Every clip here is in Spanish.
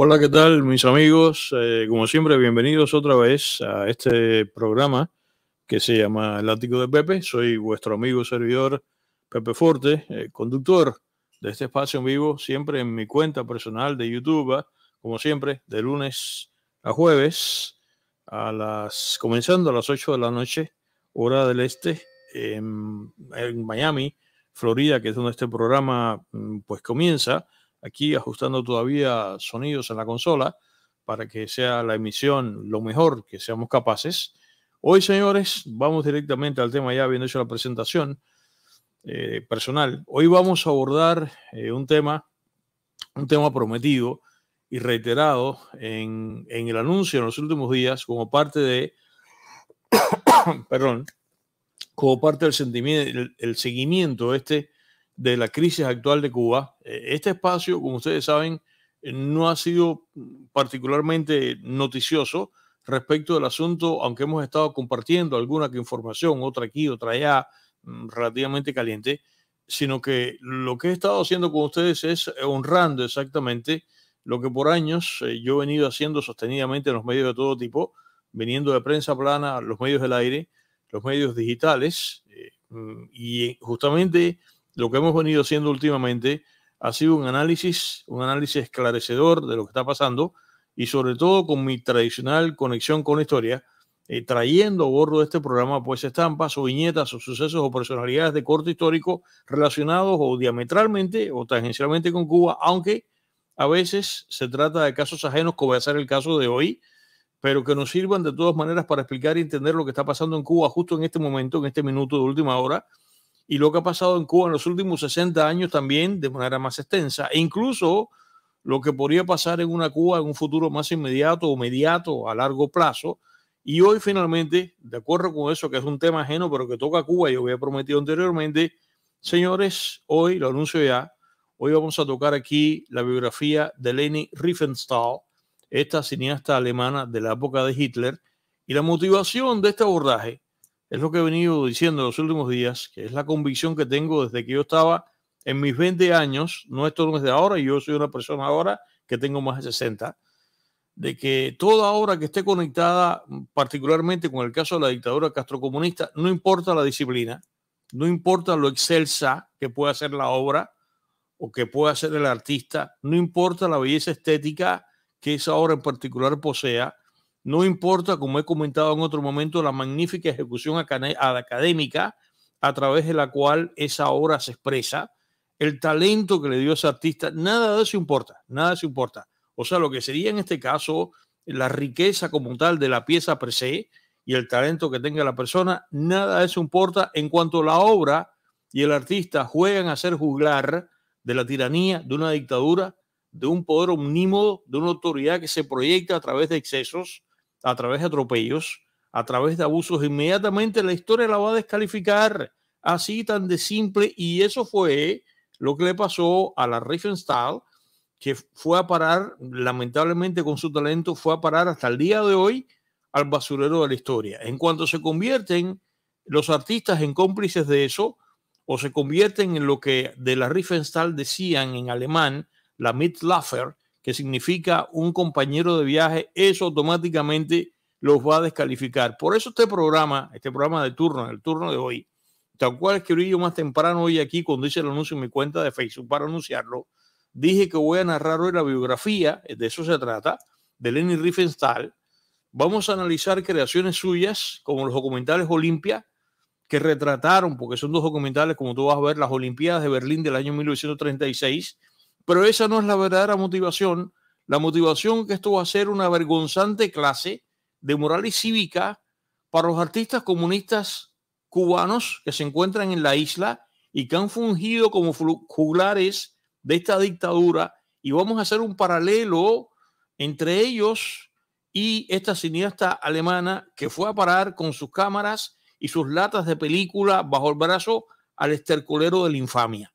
Hola, ¿qué tal mis amigos? Eh, como siempre, bienvenidos otra vez a este programa que se llama El Ático de Pepe. Soy vuestro amigo servidor Pepe Forte, eh, conductor de este espacio en vivo, siempre en mi cuenta personal de YouTube, como siempre, de lunes a jueves, a las, comenzando a las 8 de la noche, hora del este, en, Miami, Florida, que es donde este programa mm, pues comienza aquí ajustando todavía sonidos en la consola para que sea la emisión lo mejor que seamos capaces. Hoy, señores, vamos directamente al tema ya habiendo hecho la presentación eh, personal. Hoy vamos a abordar eh, un tema, un tema prometido y reiterado en, el anuncio en los últimos días como parte de, perdón, como parte del seguimiento de este de la crisis actual de Cuba. Eh, este espacio, como ustedes saben, eh, no ha sido particularmente noticioso respecto del asunto, aunque hemos estado compartiendo alguna información, otra aquí, otra allá, mm, relativamente caliente, sino que lo que he estado haciendo con ustedes es eh, honrando exactamente lo que por años yo he venido haciendo sostenidamente en los medios de todo tipo, viniendo de prensa plana, los medios del aire, los medios digitales, mm, y justamente lo que hemos venido haciendo últimamente ha sido un análisis, un análisis esclarecedor de lo que está pasando y sobre todo con mi tradicional conexión con la historia, eh, trayendo a bordo de este programa pues estampas o viñetas o sucesos o personalidades de corte histórico relacionados o diametralmente o tangencialmente con Cuba, aunque a veces se trata de casos ajenos, como va a ser el caso de hoy, pero que nos sirvan de todas maneras para explicar y entender lo que está pasando en Cuba justo en este momento, en este minuto de última hora, y lo que ha pasado en Cuba en los últimos 60 años también de manera más extensa, e incluso lo que podría pasar en una Cuba en un futuro más inmediato o mediato a largo plazo. Y hoy finalmente, de acuerdo con eso, que es un tema ajeno, pero que toca a Cuba, yo había prometido anteriormente, señores, hoy lo anuncio ya, hoy vamos a tocar aquí la biografía de Leni Riefenstahl, esta cineasta alemana de la época de Hitler, y la motivación de este abordaje es lo que he venido diciendo los últimos días, que es la convicción que tengo desde que yo estaba en mis 20 años, no esto no de ahora, yo soy una persona ahora que tengo más de 60, de que toda obra que esté conectada, mm, particularmente con el caso de la dictadura castrocomunista, no importa la disciplina, no importa lo excelsa que pueda ser la obra o que pueda ser el artista, no importa la belleza estética que esa obra en particular posea, no importa, como he comentado en otro momento, la magnífica ejecución académica a través de la cual esa obra se expresa, el talento que le dio ese artista, nada de eso importa, nada de eso importa. O sea, lo que sería en este caso la riqueza como tal de la pieza per se y el talento que tenga la persona, nada de eso importa en cuanto la obra y el artista juegan a ser juglar de la tiranía, de una dictadura, de un poder omnímodo, de una autoridad que se proyecta a través de excesos a través de atropellos, a través de abusos, inmediatamente la historia la va a descalificar así tan de simple y eso fue lo que le pasó a la Riefenstahl, que fue a parar, lamentablemente con su talento, fue a parar hasta el día de hoy al basurero de la historia. En cuanto se convierten los artistas en cómplices de eso, o se convierten en lo que de la Riefenstahl decían en alemán, la Mitlaffer, que significa un compañero de viaje, eso automáticamente los va a descalificar. Por eso este programa, este programa de turno, el turno de hoy, tal cual escribí yo más temprano hoy aquí cuando hice el anuncio en mi cuenta de Facebook para anunciarlo, dije que voy a narrar hoy la biografía, de eso se trata, de Lenny Riefenstahl. Vamos a analizar creaciones suyas, como los documentales Olimpia, que retrataron, porque son dos documentales, como tú vas a ver, las Olimpiadas de Berlín del año 1936 pero esa no es la verdadera motivación. La motivación que esto va a ser una vergonzante clase de moral y cívica para los artistas comunistas cubanos que se encuentran en la isla y que han fungido como juglares de esta dictadura. Y vamos a hacer un paralelo entre ellos y esta cineasta alemana que fue a parar con sus cámaras y sus latas de película bajo el brazo al estercolero de la infamia.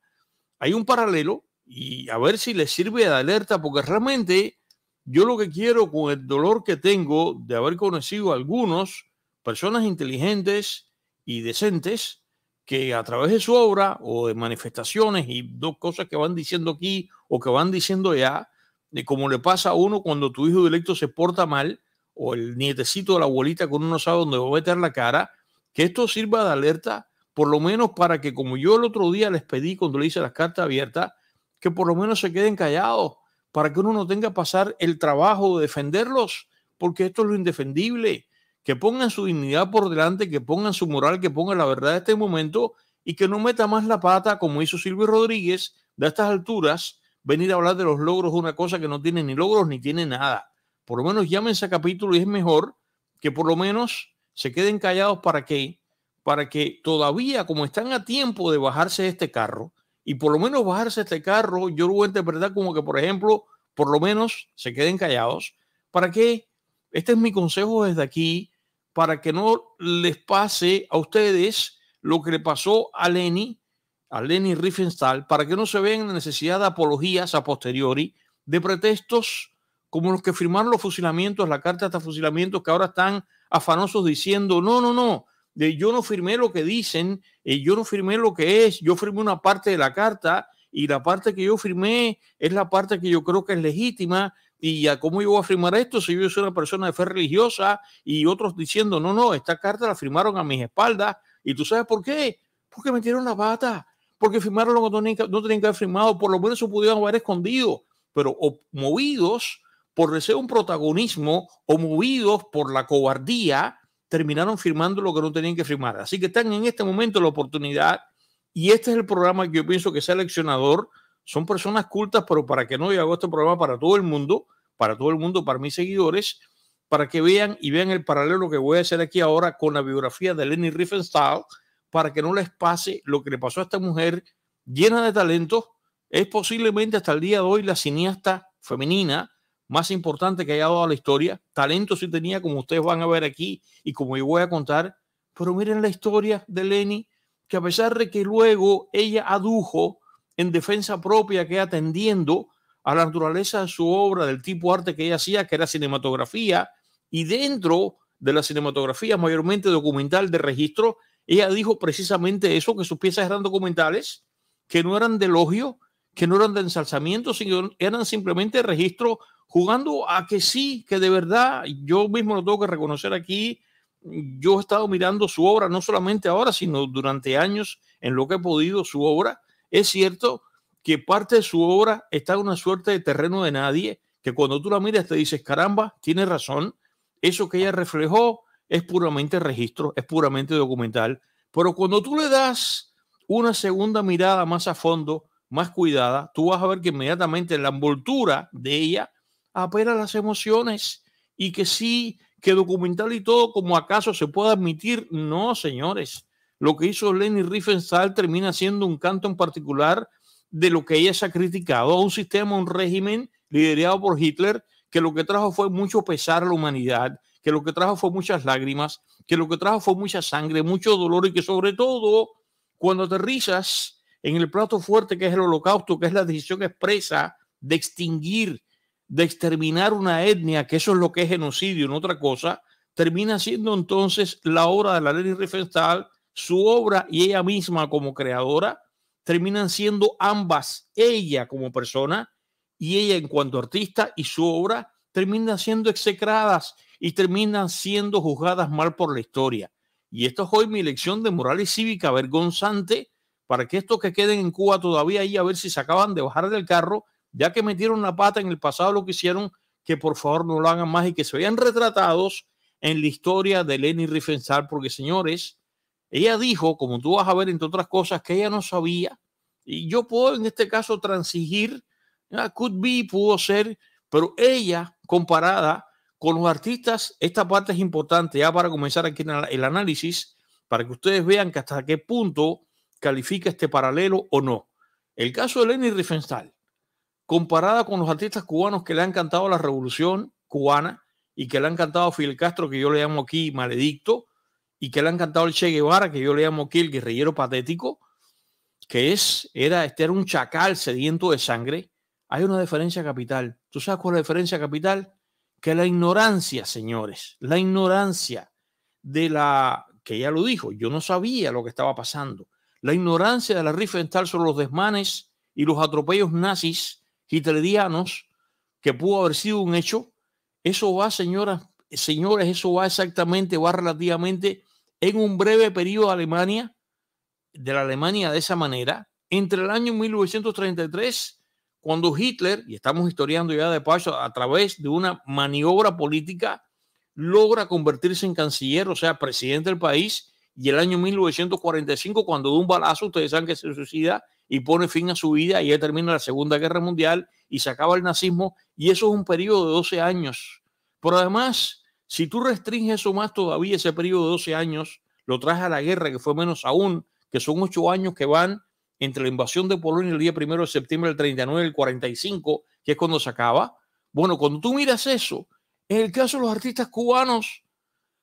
Hay un paralelo y a ver si les sirve de alerta, porque realmente yo lo que quiero con el dolor que tengo de haber conocido a algunos personas inteligentes y decentes que a través de su obra o de manifestaciones y dos cosas que van diciendo aquí o que van diciendo ya, de cómo le pasa a uno cuando tu hijo directo se porta mal o el nietecito de la abuelita con uno no sabe dónde va a meter la cara, que esto sirva de alerta, por lo menos para que como yo el otro día les pedí cuando le hice las cartas abiertas, que por lo menos se queden callados para que uno no tenga que pasar el trabajo de defenderlos, porque esto es lo indefendible. Que pongan su dignidad por delante, que pongan su moral, que pongan la verdad de este momento y que no meta más la pata como hizo Silvio Rodríguez de estas alturas, venir a hablar de los logros de una cosa que no tiene ni logros ni tiene nada. Por lo menos llámense a capítulo y es mejor que por lo menos se queden callados para que, para que todavía, como están a tiempo de bajarse de este carro, y por lo menos bajarse este carro, yo lo voy a interpretar como que, por ejemplo, por lo menos se queden callados. ¿Para qué? Este es mi consejo desde aquí, para que no les pase a ustedes lo que le pasó a Lenny, a Lenny Riefenstahl, para que no se vean la necesidad de apologías a posteriori, de pretextos como los que firmaron los fusilamientos, la carta hasta fusilamientos, que ahora están afanosos diciendo, no, no, no, de yo no firmé lo que dicen, eh, yo no firmé lo que es, yo firmé una parte de la carta y la parte que yo firmé es la parte que yo creo que es legítima. ¿Y a cómo yo voy a firmar esto si yo soy una persona de fe religiosa y otros diciendo, no, no, esta carta la firmaron a mis espaldas? ¿Y tú sabes por qué? Porque metieron la pata, porque firmaron lo que no tenían que, haber firmado, por lo menos se pudieron haber escondido, pero movidos por ser un protagonismo o movidos por la cobardía, terminaron firmando lo que no tenían que firmar. Así que están en este momento la oportunidad y este es el programa que yo pienso que sea leccionador. Son personas cultas, pero para que no, yo hago este programa para todo el mundo, para todo el mundo, para mis seguidores, para que vean y vean el paralelo que voy a hacer aquí ahora con la biografía de Lenny Riefenstahl, para que no les pase lo que le pasó a esta mujer llena de talento. Es posiblemente hasta el día de hoy la cineasta femenina más importante que haya dado a la historia. Talento sí tenía, como ustedes van a ver aquí y como yo voy a contar. Pero miren la historia de Lenny, que a pesar de que luego ella adujo en defensa propia que atendiendo a la naturaleza de su obra, del tipo arte que ella hacía, que era cinematografía, y dentro de la cinematografía mayormente documental de registro, ella dijo precisamente eso, que sus piezas eran documentales, que no eran de elogio, que no eran de ensalzamiento, sino eran simplemente registro jugando a que sí, que de verdad, yo mismo lo tengo que reconocer aquí, yo he estado mirando su obra, no solamente ahora, sino durante años en lo que he podido su obra. Es cierto que parte de su obra está en una suerte de terreno de nadie, que cuando tú la miras te dices, caramba, tiene razón, eso que ella reflejó es puramente registro, es puramente documental. Pero cuando tú le das una segunda mirada más a fondo, más cuidada, tú vas a ver que inmediatamente la envoltura de ella apela a las emociones y que sí, que documental y todo, como acaso se pueda admitir. No, señores. Lo que hizo Lenny Riefenstahl termina siendo un canto en particular de lo que ella se ha criticado, a un sistema, un régimen liderado por Hitler, que lo que trajo fue mucho pesar a la humanidad, que lo que trajo fue muchas lágrimas, que lo que trajo fue mucha sangre, mucho dolor y que sobre todo cuando aterrizas en el plato fuerte que es el holocausto, que es la decisión expresa de extinguir de exterminar una etnia, que eso es lo que es genocidio, no otra cosa, termina siendo entonces la obra de la ley Riefenstahl, su obra y ella misma como creadora, terminan siendo ambas, ella como persona y ella en cuanto artista y su obra, terminan siendo execradas y terminan siendo juzgadas mal por la historia. Y esto es hoy mi lección de moral y cívica vergonzante para que estos que queden en Cuba todavía ahí a ver si se acaban de bajar del carro ya que metieron la pata en el pasado lo que hicieron, que por favor no lo hagan más y que se vean retratados en la historia de lenny Riefenstahl, porque señores, ella dijo, como tú vas a ver entre otras cosas, que ella no sabía, y yo puedo en este caso transigir, could be, pudo ser, pero ella comparada con los artistas, esta parte es importante ya para comenzar aquí el análisis, para que ustedes vean que hasta qué punto califica este paralelo o no. El caso de Lenny Riefenstahl, comparada con los artistas cubanos que le han cantado la revolución cubana y que le han cantado a Fidel Castro, que yo le llamo aquí maledicto, y que le han cantado el Che Guevara, que yo le llamo aquí el guerrillero patético, que es, era, este un chacal sediento de sangre, hay una diferencia capital. ¿Tú sabes cuál es la diferencia capital? Que la ignorancia, señores, la ignorancia de la, que ya lo dijo, yo no sabía lo que estaba pasando, la ignorancia de la tal sobre los desmanes y los atropellos nazis hitlerianos que pudo haber sido un hecho, eso va, señoras, señores, eso va exactamente, va relativamente en un breve periodo Alemania, de la Alemania de esa manera, entre el año 1933, cuando Hitler, y estamos historiando ya de paso, a través de una maniobra política, logra convertirse en canciller, o sea, presidente del país, y el año 1945, cuando de un balazo, ustedes saben que se suicida y pone fin a su vida y ya termina la Segunda Guerra Mundial y se acaba el nazismo y eso es un periodo de 12 años. Pero además, si tú restringes eso más todavía, ese periodo de 12 años, lo traes a la guerra, que fue menos aún, que son 8 años que van entre la invasión de Polonia el día primero de septiembre del 39 y el 45, que es cuando se acaba. Bueno, cuando tú miras eso, en el caso de los artistas cubanos,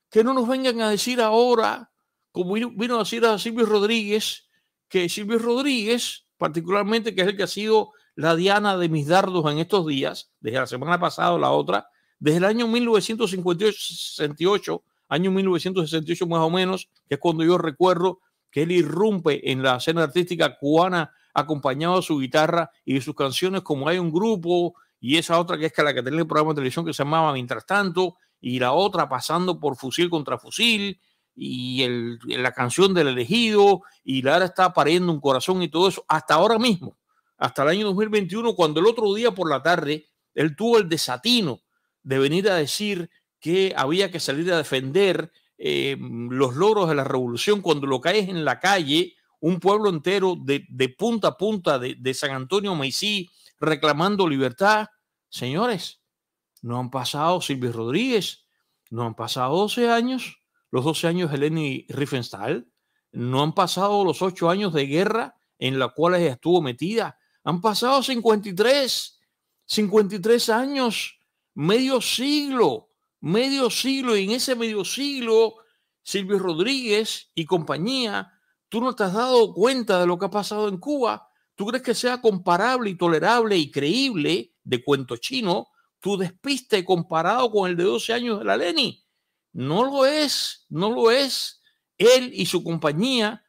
que no nos vengan a decir ahora, como vino a decir a Silvio Rodríguez, que Silvio Rodríguez, particularmente, que es el que ha sido la diana de mis dardos en estos días, desde la semana pasada, la otra, desde el año 68 año 1968 más o menos, que es cuando yo recuerdo que él irrumpe en la escena artística cubana acompañado de su guitarra y sus canciones, como hay un grupo y esa otra que es la que tenía el programa de televisión que se llamaba Mientras tanto, y la otra pasando por fusil contra fusil, y la canción del elegido y Lara está pariendo un corazón y todo eso, hasta ahora mismo, hasta el año 2021, cuando el otro día por la tarde él tuvo el desatino de venir a decir que había que salir a defender eh, los logros de la revolución cuando lo caes en la calle, un pueblo entero de, punta a punta de, San Antonio Maicí reclamando libertad. Señores, no han pasado Silvio Rodríguez, no han pasado 12 años los 12 años de Leni Riefenstahl, no han pasado los 8 años de guerra en la cual ella estuvo metida, han pasado 53, 53 años, medio siglo, medio siglo, y en ese medio siglo, Silvio Rodríguez y compañía, tú no te has dado cuenta de lo que ha pasado en Cuba, tú crees que sea comparable y tolerable y creíble de cuento chino, tú despiste comparado con el de 12 años de la Leni. No lo es, no lo es. Él y su compañía,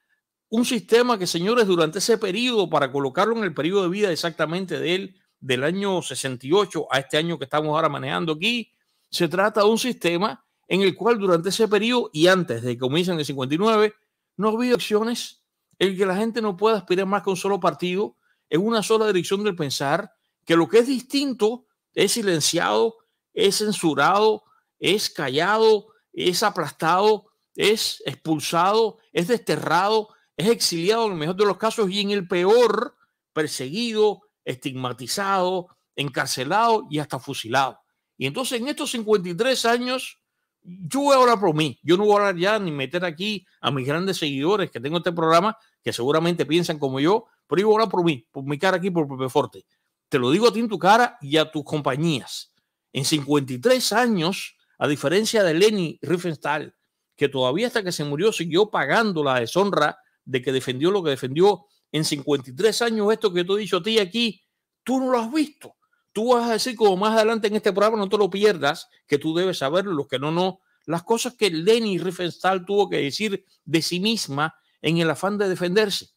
un sistema que, señores, durante ese periodo, para colocarlo en el periodo de vida exactamente de él, del año 68 a este año que estamos ahora manejando aquí, se trata de un sistema en el cual durante ese periodo y antes de que comiencen el 59, no había opciones en que la gente no pueda aspirar más que un solo partido, en una sola dirección del pensar, que lo que es distinto es silenciado, es censurado, es callado, es aplastado, es expulsado, es desterrado, es exiliado en el mejor de los casos y en el peor, perseguido, estigmatizado, encarcelado y hasta fusilado. Y entonces en estos 53 años, yo voy a hablar por mí, yo no voy a hablar ya ni meter aquí a mis grandes seguidores que tengo este programa, que seguramente piensan como yo, pero yo voy a hablar por mí, por mi cara aquí, por Pepe Forte. Te lo digo a ti en tu cara y a tus compañías. En 53 años, a diferencia de Leni Riefenstahl, que todavía hasta que se murió siguió pagando la deshonra de que defendió lo que defendió en 53 años, esto que te he dicho a ti aquí, tú no lo has visto. Tú vas a decir como más adelante en este programa, no te lo pierdas, que tú debes saber los que no, no. Las cosas que Leni Riefenstahl tuvo que decir de sí misma en el afán de defenderse.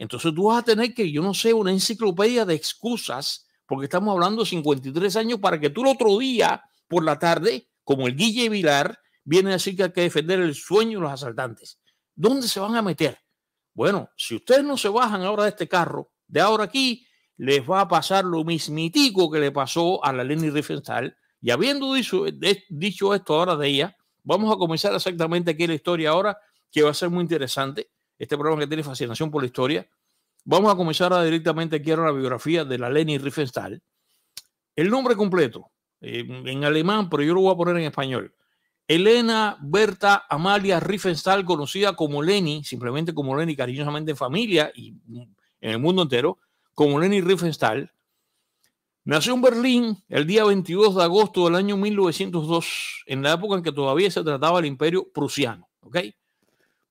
Entonces tú vas a tener que, yo no sé, una enciclopedia de excusas, porque estamos hablando de 53 años, para que tú el otro día por la tarde, como el Guille Vilar, viene a decir que hay que defender el sueño de los asaltantes. ¿Dónde se van a meter? Bueno, si ustedes no se bajan ahora de este carro, de ahora aquí, les va a pasar lo mismitico que le pasó a la Leni Riefenstahl. Y habiendo dicho, esto ahora de ella, vamos a comenzar exactamente aquí la historia ahora, que va a ser muy interesante. Este programa que tiene fascinación por la historia. Vamos a comenzar directamente aquí ahora la biografía de la Leni Riefenstahl. El nombre completo, en alemán, pero yo lo voy a poner en español. Elena Berta Amalia Riefenstahl, conocida como Leni, simplemente como Leni, cariñosamente en familia y en el mundo entero, como Leni Riefenstahl, nació en Berlín el día 22 de agosto del año 1902, en la época en que todavía se trataba el imperio prusiano. ¿okay?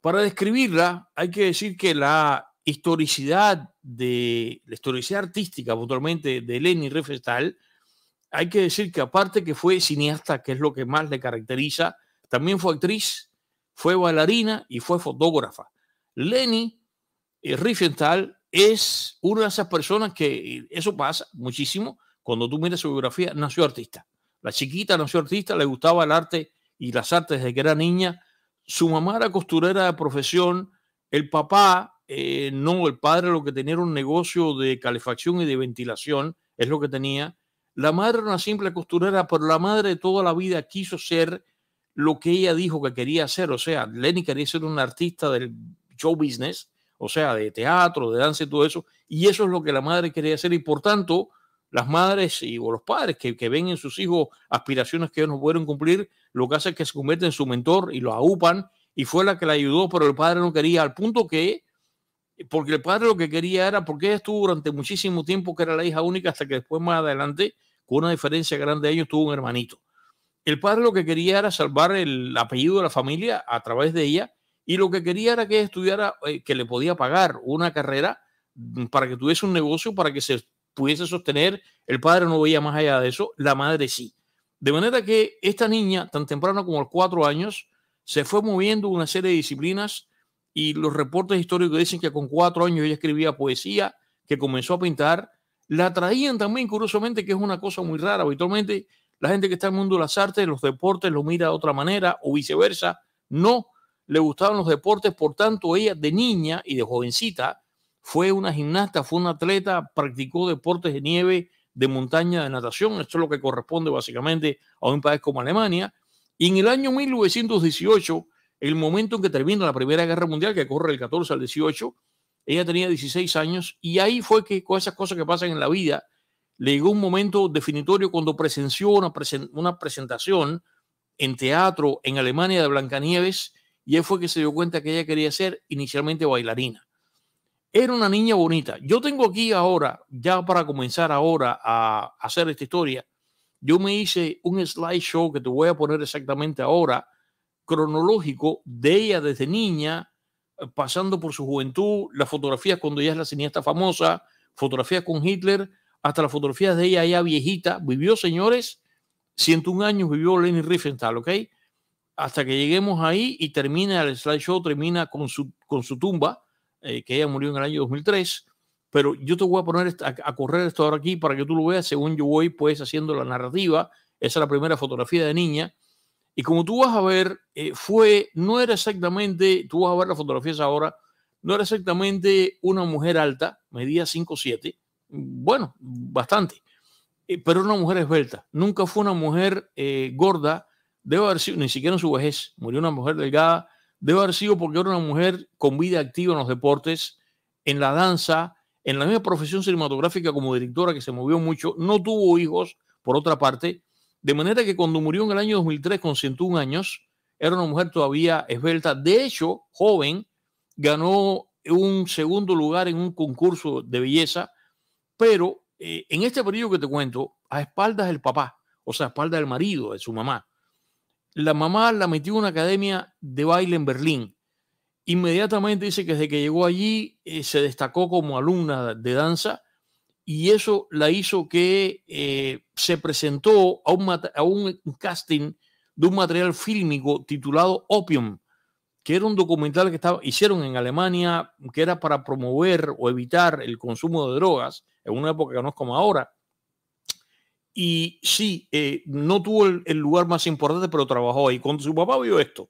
Para describirla, hay que decir que la historicidad, de, la historicidad artística puntualmente de Leni Riefenstahl hay que decir que aparte que fue cineasta, que es lo que más le caracteriza, también fue actriz, fue bailarina y fue fotógrafa. Leni eh, Riefenthal es una de esas personas que eso pasa muchísimo cuando tú miras su biografía, nació artista. La chiquita nació artista, le gustaba el arte y las artes desde que era niña. Su mamá era costurera de profesión, el papá, eh, no, el padre lo que tenía era un negocio de calefacción y de ventilación, es lo que tenía. La madre era una simple costurera, pero la madre toda la vida quiso ser lo que ella dijo que quería hacer. O sea, Lenny quería ser un artista del show business, o sea, de teatro, de danza y todo eso. Y eso es lo que la madre quería hacer. Y por tanto, las madres y, o los padres que, ven en sus hijos aspiraciones que ellos no pueden cumplir, lo que hace es que se convierte en su mentor y lo aupan. Y fue la que la ayudó, pero el padre no quería, al punto que, porque el padre lo que quería era, porque ella estuvo durante muchísimo tiempo que era la hija única, hasta que después más adelante con una diferencia grande de ellos, tuvo un hermanito. El padre lo que quería era salvar el apellido de la familia a través de ella y lo que quería era que estudiara, eh, que le podía pagar una carrera mm, para que tuviese un negocio, para que se pudiese sostener. El padre no veía más allá de eso, la madre sí. De manera que esta niña, tan temprano como los cuatro años, se fue moviendo una serie de disciplinas y los reportes históricos dicen que con cuatro años ella escribía poesía, que comenzó a pintar, la traían también, curiosamente, que es una cosa muy rara. Habitualmente la gente que está en el mundo de las artes, los deportes, lo mira de otra manera o viceversa. No le gustaban los deportes, por tanto, ella de niña y de jovencita fue una gimnasta, fue una atleta, practicó deportes de nieve, de montaña, de natación. Esto es lo que corresponde básicamente a un país como Alemania. Y en el año 1918, el momento en que termina la Primera Guerra Mundial, que corre del 14 al 18, ella tenía 16 años y ahí fue que con esas cosas que pasan en la vida, le llegó un momento definitorio cuando presenció una, presentación en teatro en Alemania de Blancanieves y ahí fue que se dio cuenta que ella quería ser inicialmente bailarina. Era una niña bonita. Yo tengo aquí ahora, ya para comenzar ahora a hacer esta historia, yo me hice un slideshow que te voy a poner exactamente ahora, cronológico de ella desde niña pasando por su juventud, las fotografías cuando ella es la cineasta famosa, fotografías con Hitler, hasta las fotografías de ella ya viejita. Vivió, señores, 101 años vivió Leni Riefenstahl, ¿ok? Hasta que lleguemos ahí y termina el slideshow, termina con su, con su tumba, eh, que ella murió en el año 2003. Pero yo te voy a poner a, a correr esto ahora aquí para que tú lo veas según yo voy pues haciendo la narrativa. Esa es la primera fotografía de niña y como tú vas a ver, eh, fue, no era exactamente, tú vas a ver las fotografías ahora, no era exactamente una mujer alta, medía 5'7, bueno, bastante, eh, pero una mujer esbelta, nunca fue una mujer eh, gorda, debe haber sido, ni siquiera en su vejez, murió una mujer delgada, debe haber sido porque era una mujer con vida activa en los deportes, en la danza, en la misma profesión cinematográfica como directora que se movió mucho, no tuvo hijos, por otra parte, de manera que cuando murió en el año 2003 con 101 años, era una mujer todavía esbelta. De hecho, joven, ganó un segundo lugar en un concurso de belleza, pero eh, en este periodo que te cuento, a espaldas del papá, o sea, a espaldas del marido, de su mamá, la mamá la metió en una academia de baile en Berlín. Inmediatamente dice que desde que llegó allí eh, se destacó como alumna de danza y eso la hizo que eh, se presentó a un, casting de un material fílmico titulado Opium, que era un documental que estaba, hicieron en Alemania, que era para promover o evitar el consumo de drogas, en una época que no es como ahora. Y sí, eh, no tuvo el, el, lugar más importante, pero trabajó ahí. Cuando su papá vio esto,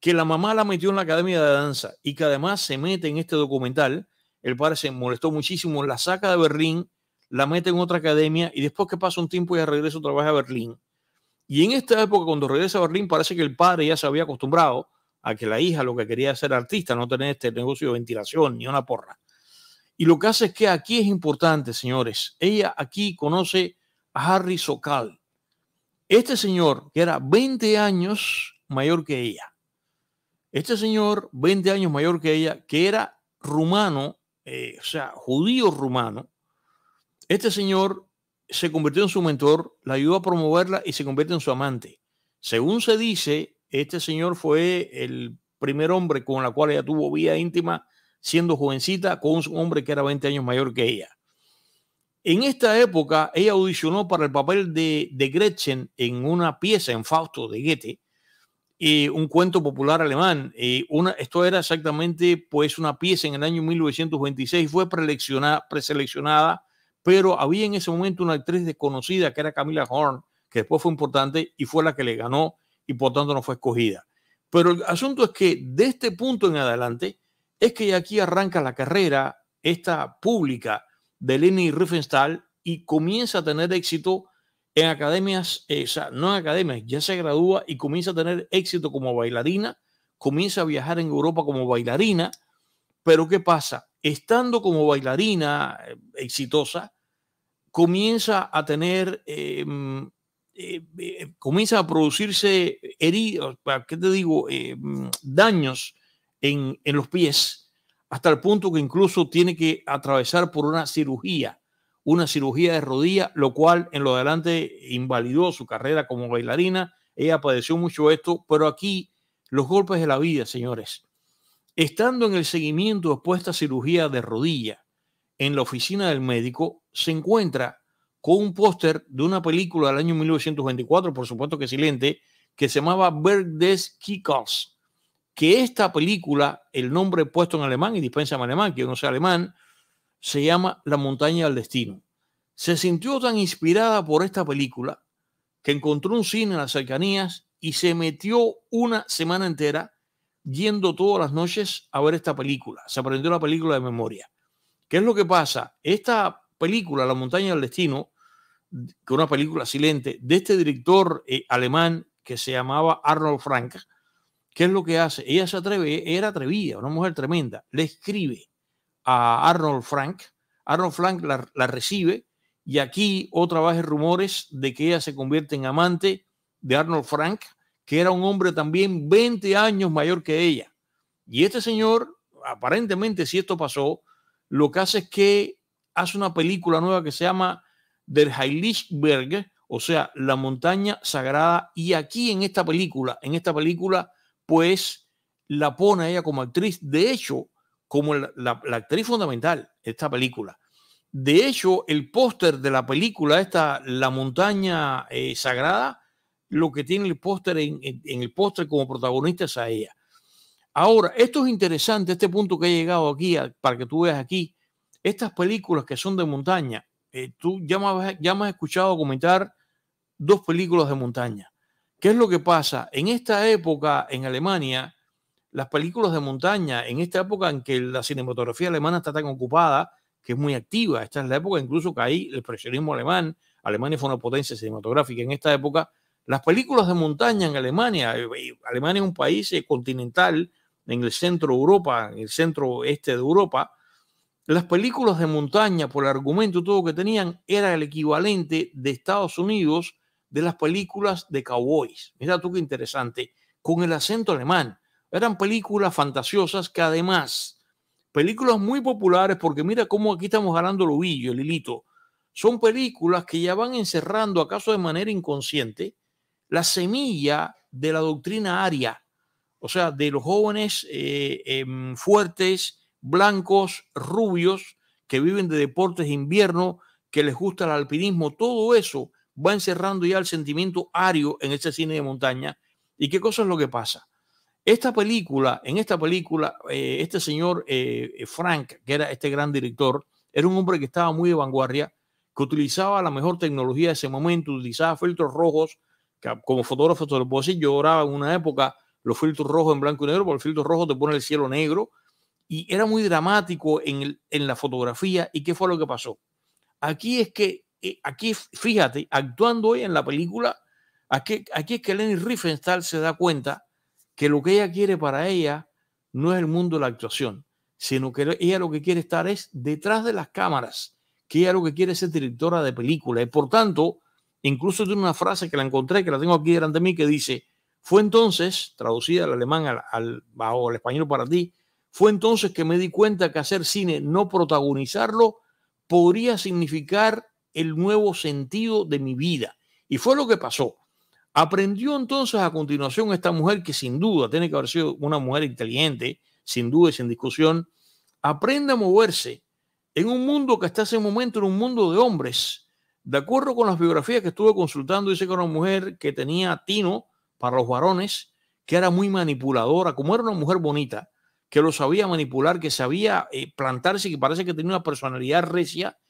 que la mamá la metió en la academia de danza y que además se mete en este documental, el padre se molestó muchísimo, la saca de Berlín, la mete en otra academia y después que pasa un tiempo ya regresa otra vez a Berlín. Y en esta época, cuando regresa a Berlín, parece que el padre ya se había acostumbrado a que la hija lo que quería era ser artista, no tener este negocio de ventilación ni una porra. Y lo que hace es que aquí es importante, señores. Ella aquí conoce a Harry Sokal. Este señor, que era 20 años mayor que ella. Este señor, 20 años mayor que ella, que era rumano eh, o sea, judío rumano, este señor se convirtió en su mentor, la ayudó a promoverla y se convierte en su amante. Según se dice, este señor fue el primer hombre con la cual ella tuvo vida íntima siendo jovencita con un hombre que era 20 años mayor que ella. En esta época, ella audicionó para el papel de, de Gretchen en una pieza en Fausto de Goethe, y un cuento popular alemán. una, esto era exactamente pues una pieza en el año 1926, fue preseleccionada, pero había en ese momento una actriz desconocida que era Camila Horn, que después fue importante y fue la que le ganó y por tanto no fue escogida. Pero el asunto es que de este punto en adelante es que aquí arranca la carrera esta pública de Leni Riefenstahl y comienza a tener éxito en academias, eh, no en academias, ya se gradúa y comienza a tener éxito como bailarina, comienza a viajar en Europa como bailarina, pero ¿qué pasa? Estando como bailarina eh, exitosa, comienza a tener, em, eh, comienza a producirse heridos, ¿qué te digo? Em, daños en, en los pies, hasta el punto que incluso tiene que atravesar por una cirugía una cirugía de rodilla, lo cual en lo adelante invalidó su carrera como bailarina. Ella padeció mucho esto, pero aquí los golpes de la vida, señores. Estando en el seguimiento después de esta cirugía de rodilla, en la oficina del médico, se encuentra con un póster de una película del año 1924, por supuesto que silente, que se llamaba des Kickers. que esta película, el nombre puesto en alemán, y dispensa en alemán, que no sé alemán, se llama La montaña del destino. Se sintió tan inspirada por esta película que encontró un cine en las cercanías y se metió una semana entera yendo todas las noches a ver esta película. Se aprendió la película de memoria. ¿Qué es lo que pasa? Esta película, La montaña del destino, que es una película silente de este director eh, alemán que se llamaba Arnold Frank, ¿qué es lo que hace? Ella se atreve, era atrevida, una mujer tremenda, le escribe a Arnold Frank. Arnold Frank la, recibe y aquí otra vez rumores de que ella se convierte en amante de Arnold Frank, que era un hombre también 20 años mayor que ella. Y este señor, aparentemente, si esto pasó, lo que hace es que hace una película nueva que se llama Der Heiligberg, o sea, la montaña sagrada. Y aquí en esta película, en esta película, pues la pone ella como actriz. De hecho, como la, actriz fundamental esta película. De hecho, el póster de la película, esta, La montaña eh, sagrada, lo que tiene el póster en, el póster como protagonista es a ella. Ahora, esto es interesante, este punto que he llegado aquí, para que tú veas aquí, estas películas que son de montaña, eh, tú ya ya me has escuchado comentar dos películas de montaña. ¿Qué es lo que pasa? En esta época en Alemania, las películas de montaña en esta época en que la cinematografía alemana está tan ocupada, que es muy activa. Esta es la época incluso que hay el presionismo alemán, Alemania fue una potencia cinematográfica en esta época. Las películas de montaña en Alemania, eh, eh, Alemania es un país eh, continental en el centro Europa, en el centro este de Europa, las películas de montaña, por el argumento todo que tenían, era el equivalente de Estados Unidos de las películas de cowboys. Mira tú qué interesante, con el acento alemán. Eran películas fantasiosas que además, películas muy populares, porque mira cómo aquí estamos ganando el ovillo, el hilito. Son películas que ya van encerrando, acaso de manera inconsciente, la semilla de la doctrina aria, o sea, de los jóvenes eh, em, fuertes, blancos, rubios, que viven de deportes de invierno, que les gusta el alpinismo, todo eso va encerrando ya el sentimiento ario en ese cine de montaña. ¿Y qué cosa es lo que pasa? Esta película, en esta película, eh, este señor eh, Frank, que era este gran director, era un hombre que estaba muy de vanguardia, que utilizaba la mejor tecnología de ese momento, utilizaba filtros rojos, que como fotógrafo te lo puedo yo oraba en una época los filtros rojos en blanco y negro, porque el filtro rojo te pone el cielo negro, y era muy dramático en, en la fotografía, y qué fue lo que pasó. Aquí es que, eh, aquí fíjate, actuando hoy en la película, aquí, aquí es que Lenny Riefenstahl se da cuenta que lo que ella quiere para ella no es el mundo de la actuación, sino que ella lo que quiere estar es detrás de las cámaras, que ella lo que quiere es ser directora de película. Y por tanto, incluso tiene una frase que la encontré, que la tengo aquí delante de mí, que dice, fue entonces, traducida al alemán o al español para ti, fue entonces que me di cuenta que hacer cine, no protagonizarlo, podría significar el nuevo sentido de mi vida. Y fue lo que pasó. Aprendió entonces a continuación esta mujer que sin duda tiene que haber sido una mujer inteligente, sin duda y sin discusión, aprende a moverse en un mundo que hasta ese momento era un mundo de hombres. De acuerdo con las biografías que estuve consultando, dice que era una mujer que tenía tino para los varones, que era muy manipuladora, como era una mujer bonita, que lo sabía manipular, que sabía eh, plantarse, que parece que tenía una personalidad recia,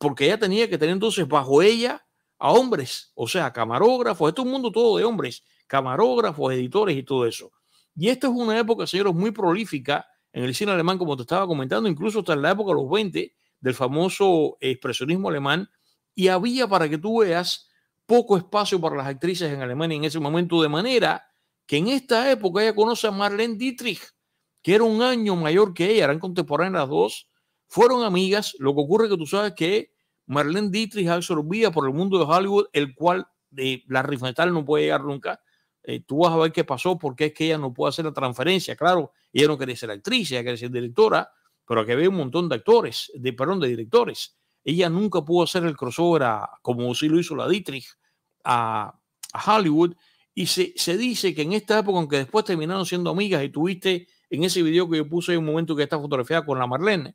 porque ella tenía que tener entonces bajo ella a hombres, o sea, camarógrafos, esto es un mundo todo de hombres, camarógrafos, editores y todo eso. Y esta es una época, señores, muy prolífica en el cine alemán, como te estaba comentando, incluso hasta en la época de los 20 del famoso expresionismo alemán, y había, para que tú veas, poco espacio para las actrices en Alemania en ese momento, de manera que en esta época ella conoce a Marlene Dietrich, que era un año mayor que ella, eran contemporáneas las dos, fueron amigas, lo que ocurre que tú sabes que Marlene Dietrich absorbía por el mundo de Hollywood, el cual eh, de la metal no puede llegar nunca. Eh, tú vas a ver qué pasó, porque es que ella no puede hacer la transferencia. Claro, ella no quería ser actriz, ella quiere ser directora, pero que ve un montón de actores, de, perdón, de directores. Ella nunca pudo hacer el crossover como sí lo hizo la Dietrich a, Hollywood. Y se, dice que en esta época, aunque después terminaron siendo amigas y tuviste en ese video que yo puse en un momento que está fotografiada con la Marlene,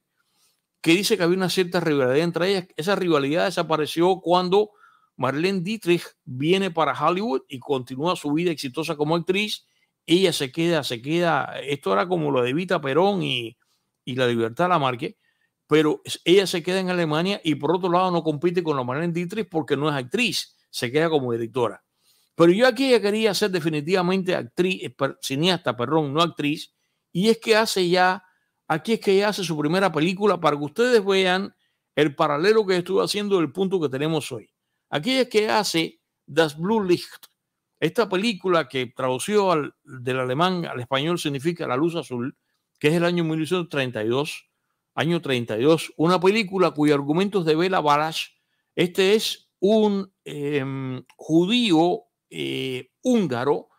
que dice que había una cierta rivalidad entre ellas. Esa rivalidad desapareció cuando Marlene Dietrich viene para Hollywood y continúa su vida exitosa como actriz. Ella se queda, se queda. Esto era como lo de Vita Perón y, la libertad de la marque. Pero ella se queda en Alemania y por otro lado no compite con la Marlene Dietrich porque no es actriz, se queda como directora. Pero yo aquí ya quería ser definitivamente actriz, eh, cineasta, perdón, no actriz, y es que hace ya Aquí es que hace su primera película para que ustedes vean el paralelo que estuvo haciendo del punto que tenemos hoy. Aquí es que hace Das Blue Licht, esta película que tradució del alemán al español significa La Luz Azul, que es el año 1932, año 32, una película cuyo argumento de Bela Balash. Este es un em, judío eh, húngaro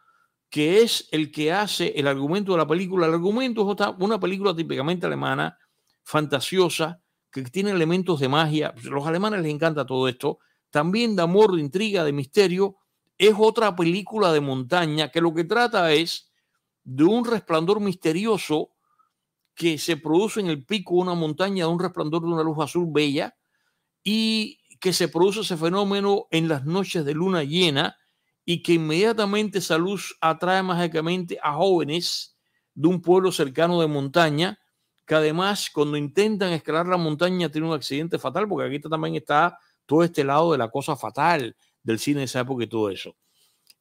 que es el que hace el argumento de la película. El argumento es una película típicamente alemana, fantasiosa, que tiene elementos de magia. A pues, los alemanes les encanta todo esto. También de amor, de intriga, de misterio. Es otra película de montaña que lo que trata es de un resplandor misterioso que se produce en el pico de una montaña, de un resplandor de una luz azul bella, y que se produce ese fenómeno en las noches de luna llena, y que inmediatamente esa luz atrae mágicamente a jóvenes de un pueblo cercano de montaña, que además cuando intentan escalar la montaña tienen un accidente fatal, porque aquí también está todo este lado de la cosa fatal del cine de esa época y todo eso.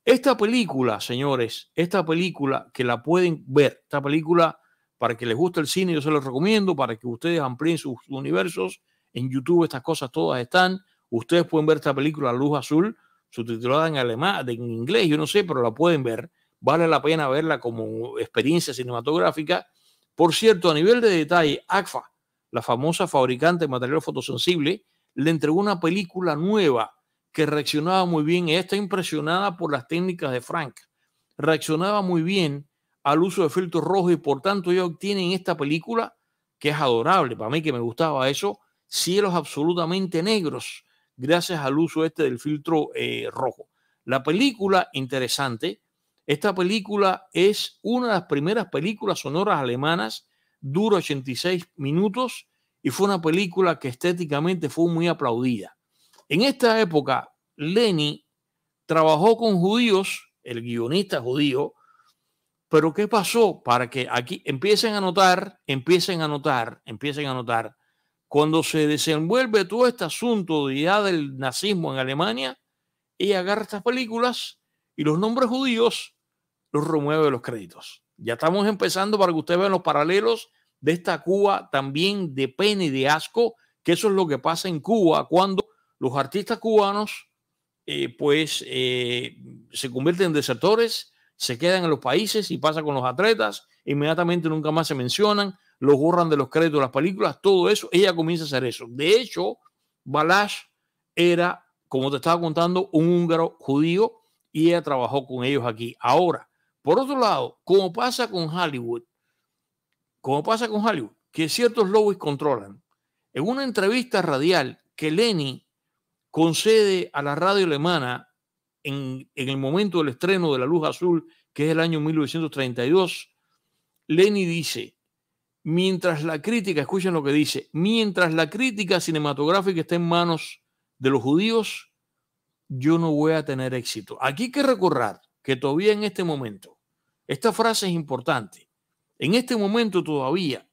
Esta película, señores, esta película que la pueden ver, esta película para que les guste el cine, yo se los recomiendo, para que ustedes amplíen sus universos. En YouTube estas cosas todas están. Ustedes pueden ver esta película, Luz Azul, subtitulada en alemán, en inglés, yo no sé, pero la pueden ver. Vale la pena verla como experiencia cinematográfica. Por cierto, a nivel de detalle, ACFA, la famosa fabricante de material fotosensible, le entregó una película nueva que reaccionaba muy bien. Ella está impresionada por las técnicas de Frank. Reaccionaba muy bien al uso de filtros rojos y por tanto ya obtienen esta película, que es adorable para mí, que me gustaba eso, cielos absolutamente negros gracias al uso este del filtro eh, rojo. La película, interesante, esta película es una de las primeras películas sonoras alemanas, dura 86 minutos y fue una película que estéticamente fue muy aplaudida. En esta época, Lenny trabajó con judíos, el guionista judío, pero ¿qué pasó? Para que aquí empiecen a notar, empiecen a notar, empiecen a notar cuando se desenvuelve todo este asunto de la idea del nazismo en Alemania, ella agarra estas películas y los nombres judíos los remueve de los créditos. Ya estamos empezando para que ustedes vean los paralelos de esta Cuba también de pena y de asco, que eso es lo que pasa en Cuba cuando los artistas cubanos eh, pues eh, se convierten en desertores, se quedan en los países y pasa con los atletas, inmediatamente nunca más se mencionan, los borran de los créditos de las películas, todo eso, ella comienza a hacer eso. De hecho, Balash era, como te estaba contando, un húngaro judío y ella trabajó con ellos aquí. Ahora, por otro lado, como pasa con Hollywood, como pasa con Hollywood, que ciertos lobbies controlan. En una entrevista radial que Lenny concede a la radio alemana en, el momento del estreno de La Luz Azul, que es el año 1932, Lenny dice, mientras la crítica, escuchen lo que dice, mientras la crítica cinematográfica está en manos de los judíos, yo no voy a tener éxito. Aquí hay que recordar que todavía en este momento, esta frase es importante, en este momento todavía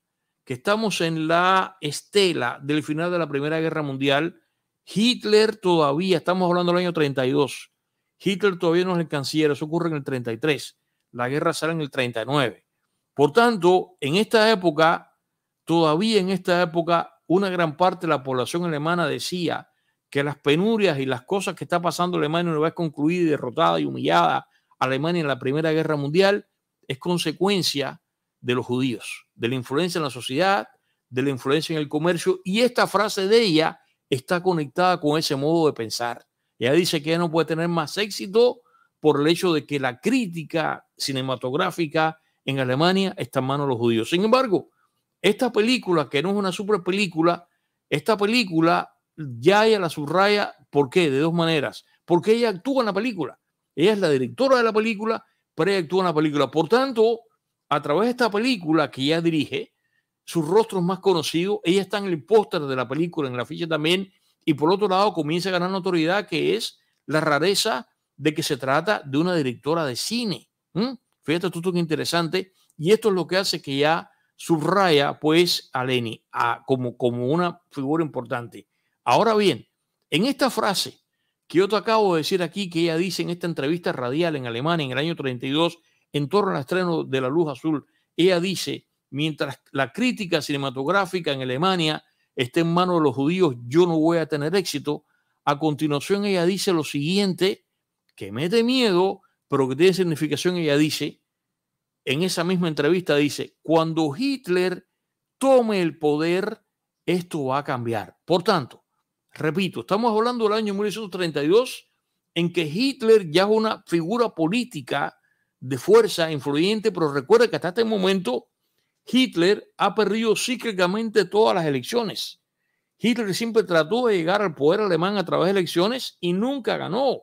que estamos en la estela del final de la Primera Guerra Mundial, Hitler todavía, estamos hablando del año 32, Hitler todavía no es el canciller, eso ocurre en el 33, la guerra sale en el 39. Por tanto, en esta época, todavía en esta época, una gran parte de la población alemana decía que las penurias y las cosas que está pasando Alemania una vez concluida y derrotada y humillada Alemania en la Primera Guerra Mundial es consecuencia de los judíos, de la influencia en la sociedad, de la influencia en el comercio y esta frase de ella está conectada con ese modo de pensar. Ella dice que ella no puede tener más éxito por el hecho de que la crítica cinematográfica en Alemania está en manos de los judíos. Sin embargo, esta película, que no es una super película, esta película ya ella la subraya, ¿por qué? De dos maneras. Porque ella actúa en la película. Ella es la directora de la película, pero ella actúa en la película. Por tanto, a través de esta película que ella dirige, su rostro más conocido, ella está en el póster de la película, en la ficha también, y por otro lado comienza a ganar notoriedad que es la rareza de que se trata de una directora de cine. Fíjate esto es interesante. Y esto es lo que hace que ya subraya pues a Leni a, como, como una figura importante. Ahora bien, en esta frase que yo te acabo de decir aquí, que ella dice en esta entrevista radial en Alemania en el año 32, en torno al estreno de La Luz Azul, ella dice, mientras la crítica cinematográfica en Alemania esté en manos de los judíos, yo no voy a tener éxito. A continuación ella dice lo siguiente, que me da miedo, pero que tiene significación, ella dice, en esa misma entrevista dice, cuando Hitler tome el poder, esto va a cambiar. Por tanto, repito, estamos hablando del año 1932, en que Hitler ya es una figura política de fuerza influyente, pero recuerda que hasta este momento Hitler ha perdido cíclicamente todas las elecciones. Hitler siempre trató de llegar al poder alemán a través de elecciones y nunca ganó.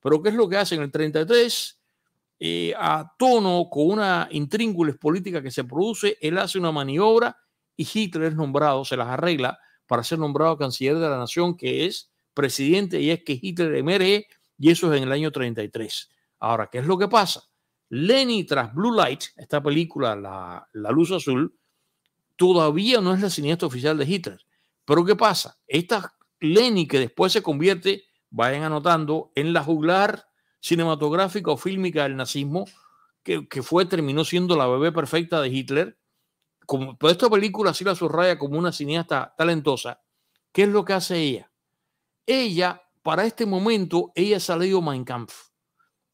Pero ¿qué es lo que hace en el 33? Eh, a tono con una intríngulis política que se produce, él hace una maniobra y Hitler es nombrado, se las arregla para ser nombrado canciller de la nación, que es presidente, y es que Hitler emerge, y eso es en el año 33. Ahora, ¿qué es lo que pasa? Lenny tras Blue Light, esta película, la, Luz Azul, todavía no es la cineasta oficial de Hitler. Pero ¿qué pasa? Esta Lenny que después se convierte, vayan anotando, en la juglar cinematográfica o fílmica del nazismo, que, fue, terminó siendo la bebé perfecta de Hitler. Como, pero esta película sí la subraya como una cineasta talentosa. ¿Qué es lo que hace ella? Ella, para este momento, ella ha leído Mein Kampf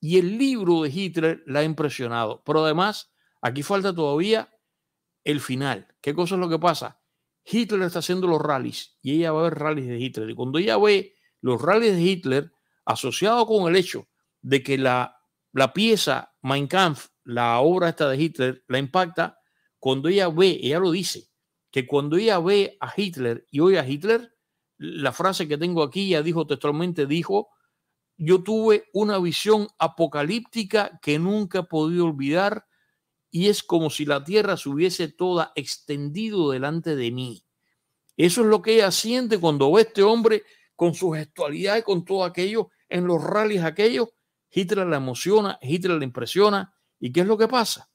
y el libro de Hitler la ha impresionado. Pero además, aquí falta todavía el final. ¿Qué cosa es lo que pasa? Hitler está haciendo los rallies y ella va a ver rallies de Hitler. Y cuando ella ve los rallies de Hitler, asociado con el hecho de que la, la pieza Mein Kampf, la obra esta de Hitler, la impacta, cuando ella ve, ella lo dice, que cuando ella ve a Hitler y oye a Hitler, la frase que tengo aquí, ya dijo textualmente, dijo, yo tuve una visión apocalíptica que nunca he podido olvidar y es como si la tierra se hubiese toda extendido delante de mí. Eso es lo que ella siente cuando ve este hombre con su gestualidad y con todo aquello en los rallies aquellos. Hitler la emociona, Hitler la impresiona. ¿Y qué es lo que pasa?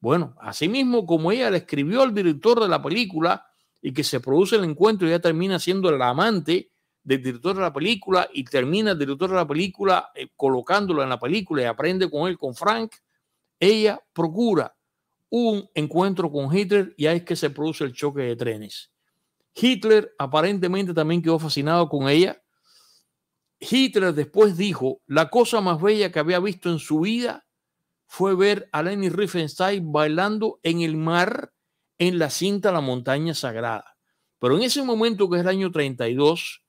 Bueno, así mismo como ella le escribió al director de la película y que se produce el encuentro y ya termina siendo el amante, del director de la película y termina el director de la película eh, colocándola en la película y aprende con él, con Frank, ella procura un encuentro con Hitler y ahí es que se produce el choque de trenes. Hitler aparentemente también quedó fascinado con ella. Hitler después dijo, la cosa más bella que había visto en su vida fue ver a Lenny Riefenstein bailando en el mar en la cinta La Montaña Sagrada. Pero en ese momento, que es el año 32,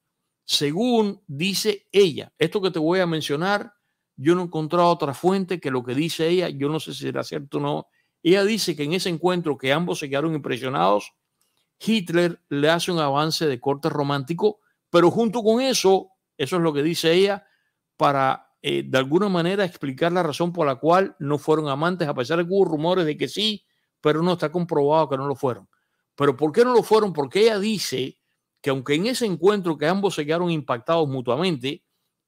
según dice ella. Esto que te voy a mencionar, yo no he encontrado otra fuente que lo que dice ella, yo no sé si será cierto o no. Ella dice que en ese encuentro que ambos se quedaron impresionados, Hitler le hace un avance de corte romántico, pero junto con eso, eso es lo que dice ella, para eh, de alguna manera explicar la razón por la cual no fueron amantes, a pesar de que hubo rumores de que sí, pero no está comprobado que no lo fueron. Pero ¿por qué no lo fueron? Porque ella dice que aunque en ese encuentro que ambos se quedaron impactados mutuamente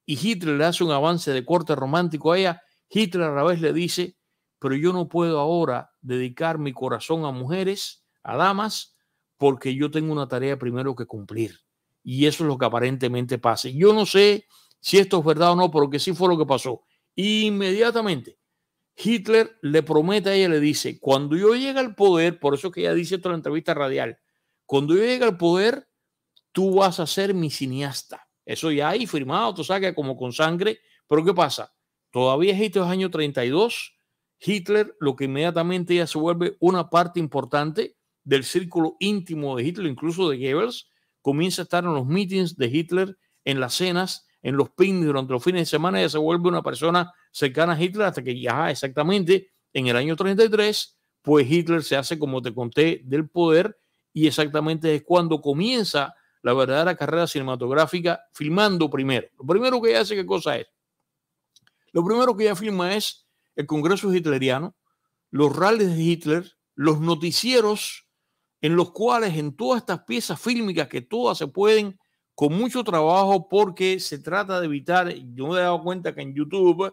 y Hitler le hace un avance de corte romántico a ella, Hitler a la vez le dice, pero yo no puedo ahora dedicar mi corazón a mujeres, a damas, porque yo tengo una tarea primero que cumplir. Y eso es lo que aparentemente pasa. Yo no sé si esto es verdad o no, pero que sí fue lo que pasó. Inmediatamente, Hitler le promete a ella, le dice, cuando yo llegue al poder, por eso que ella dice esto en la entrevista radial, cuando yo llegue al poder, tú vas a ser mi cineasta. Eso ya ahí firmado, tú sabes como con sangre. Pero ¿qué pasa? Todavía Hitler es año 32. Hitler, lo que inmediatamente ya se vuelve una parte importante del círculo íntimo de Hitler, incluso de Goebbels, comienza a estar en los meetings de Hitler, en las cenas, en los pings durante los fines de semana, ya se vuelve una persona cercana a Hitler hasta que ya exactamente en el año 33, pues Hitler se hace, como te conté, del poder y exactamente es cuando comienza la verdadera carrera cinematográfica filmando primero. Lo primero que ella hace, ¿qué cosa es? Lo primero que ella filma es el Congreso hitleriano, los rallies de Hitler, los noticieros en los cuales en todas estas piezas fílmicas que todas se pueden con mucho trabajo porque se trata de evitar, yo me he dado cuenta que en YouTube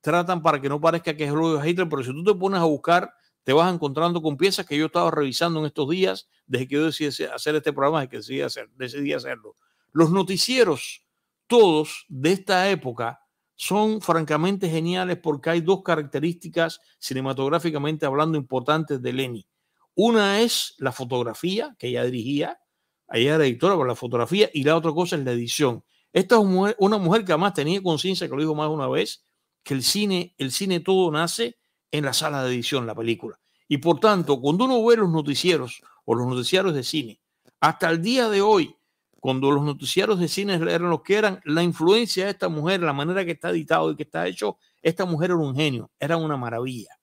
tratan para que no parezca que es lo de Hitler, pero si tú te pones a buscar te vas encontrando con piezas que yo estaba revisando en estos días, desde que yo decidí hacer este programa, desde que decidí, hacer, decidí hacerlo. Los noticieros, todos de esta época, son francamente geniales porque hay dos características cinematográficamente hablando importantes de Leni Una es la fotografía, que ella dirigía, ella era editora por la fotografía, y la otra cosa es la edición. Esta es una mujer, que además tenía conciencia, que lo dijo más de una vez, que el cine, el cine todo nace en la sala de edición la película. Y por tanto, cuando uno ve los noticieros o los noticiarios de cine, hasta el día de hoy, cuando los noticiarios de cine eran los que eran, la influencia de esta mujer, la manera que está editado y que está hecho, esta mujer era un genio, era una maravilla.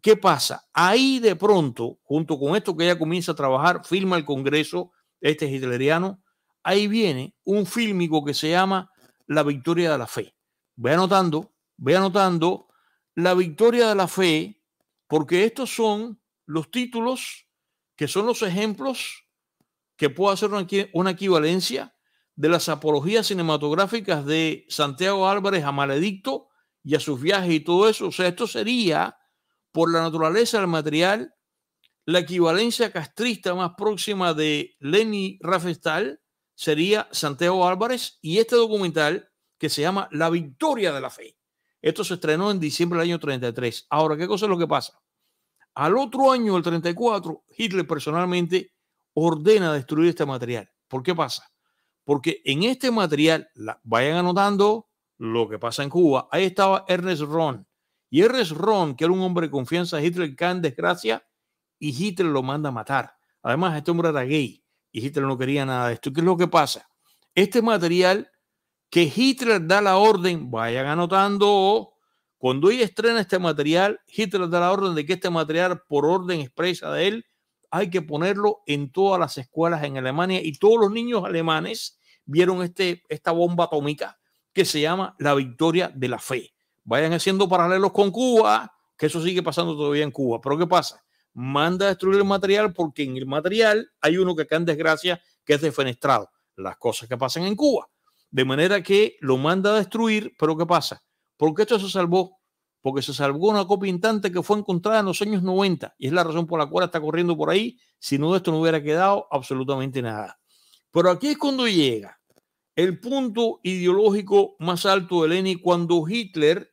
¿Qué pasa? Ahí de pronto, junto con esto que ella comienza a trabajar, firma el Congreso, este hitleriano, ahí viene un fílmico que se llama La Victoria de la Fe. Ve anotando, ve anotando la victoria de la fe, porque estos son los títulos que son los ejemplos que puedo hacer una, equivalencia de las apologías cinematográficas de Santiago Álvarez a Maledicto y a sus viajes y todo eso. O sea, esto sería, por la naturaleza del material, la equivalencia castrista más próxima de Lenny Rafestal sería Santiago Álvarez y este documental que se llama La Victoria de la Fe. Esto se estrenó en diciembre del año 33. Ahora, ¿qué cosa es lo que pasa? Al otro año, el 34, Hitler personalmente ordena destruir este material. ¿Por qué pasa? Porque en este material, la, vayan anotando lo que pasa en Cuba, ahí estaba Ernest Ron. Y Ernest Ron, que era un hombre de confianza de Hitler, cae en desgracia y Hitler lo manda a matar. Además, este hombre era gay y Hitler no quería nada de esto. ¿Qué es lo que pasa? Este material que Hitler da la orden, vayan anotando, cuando ella estrena este material, Hitler da la orden de que este material, por orden expresa de él, hay que ponerlo en todas las escuelas en Alemania y todos los niños alemanes vieron este, esta bomba atómica que se llama la victoria de la fe. Vayan haciendo paralelos con Cuba, que eso sigue pasando todavía en Cuba. Pero ¿qué pasa? Manda a destruir el material porque en el material hay uno que acá en desgracia, que es defenestrado. Las cosas que pasan en Cuba. De manera que lo manda a destruir, pero ¿qué pasa? Porque esto se salvó, porque se salvó una copia instante que fue encontrada en los años 90 y es la razón por la cual está corriendo por ahí, si no esto no hubiera quedado absolutamente nada. Pero aquí es cuando llega el punto ideológico más alto de Lenin cuando Hitler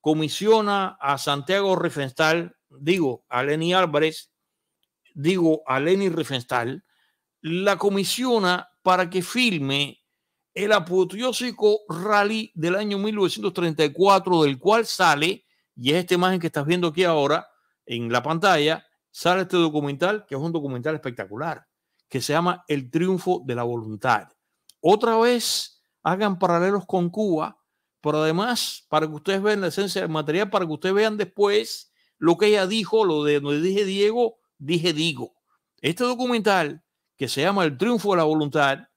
comisiona a Santiago Riefenstahl, digo, a Lenin Álvarez, digo, a Lenin Riefenstahl, la comisiona para que firme el apoteósico rally del año 1934, del cual sale, y es esta imagen que estás viendo aquí ahora en la pantalla, sale este documental, que es un documental espectacular, que se llama El triunfo de la voluntad. Otra vez hagan paralelos con Cuba, pero además, para que ustedes vean la esencia del material, para que ustedes vean después lo que ella dijo, lo de no dije Diego, dije Digo. Este documental que se llama El triunfo de la voluntad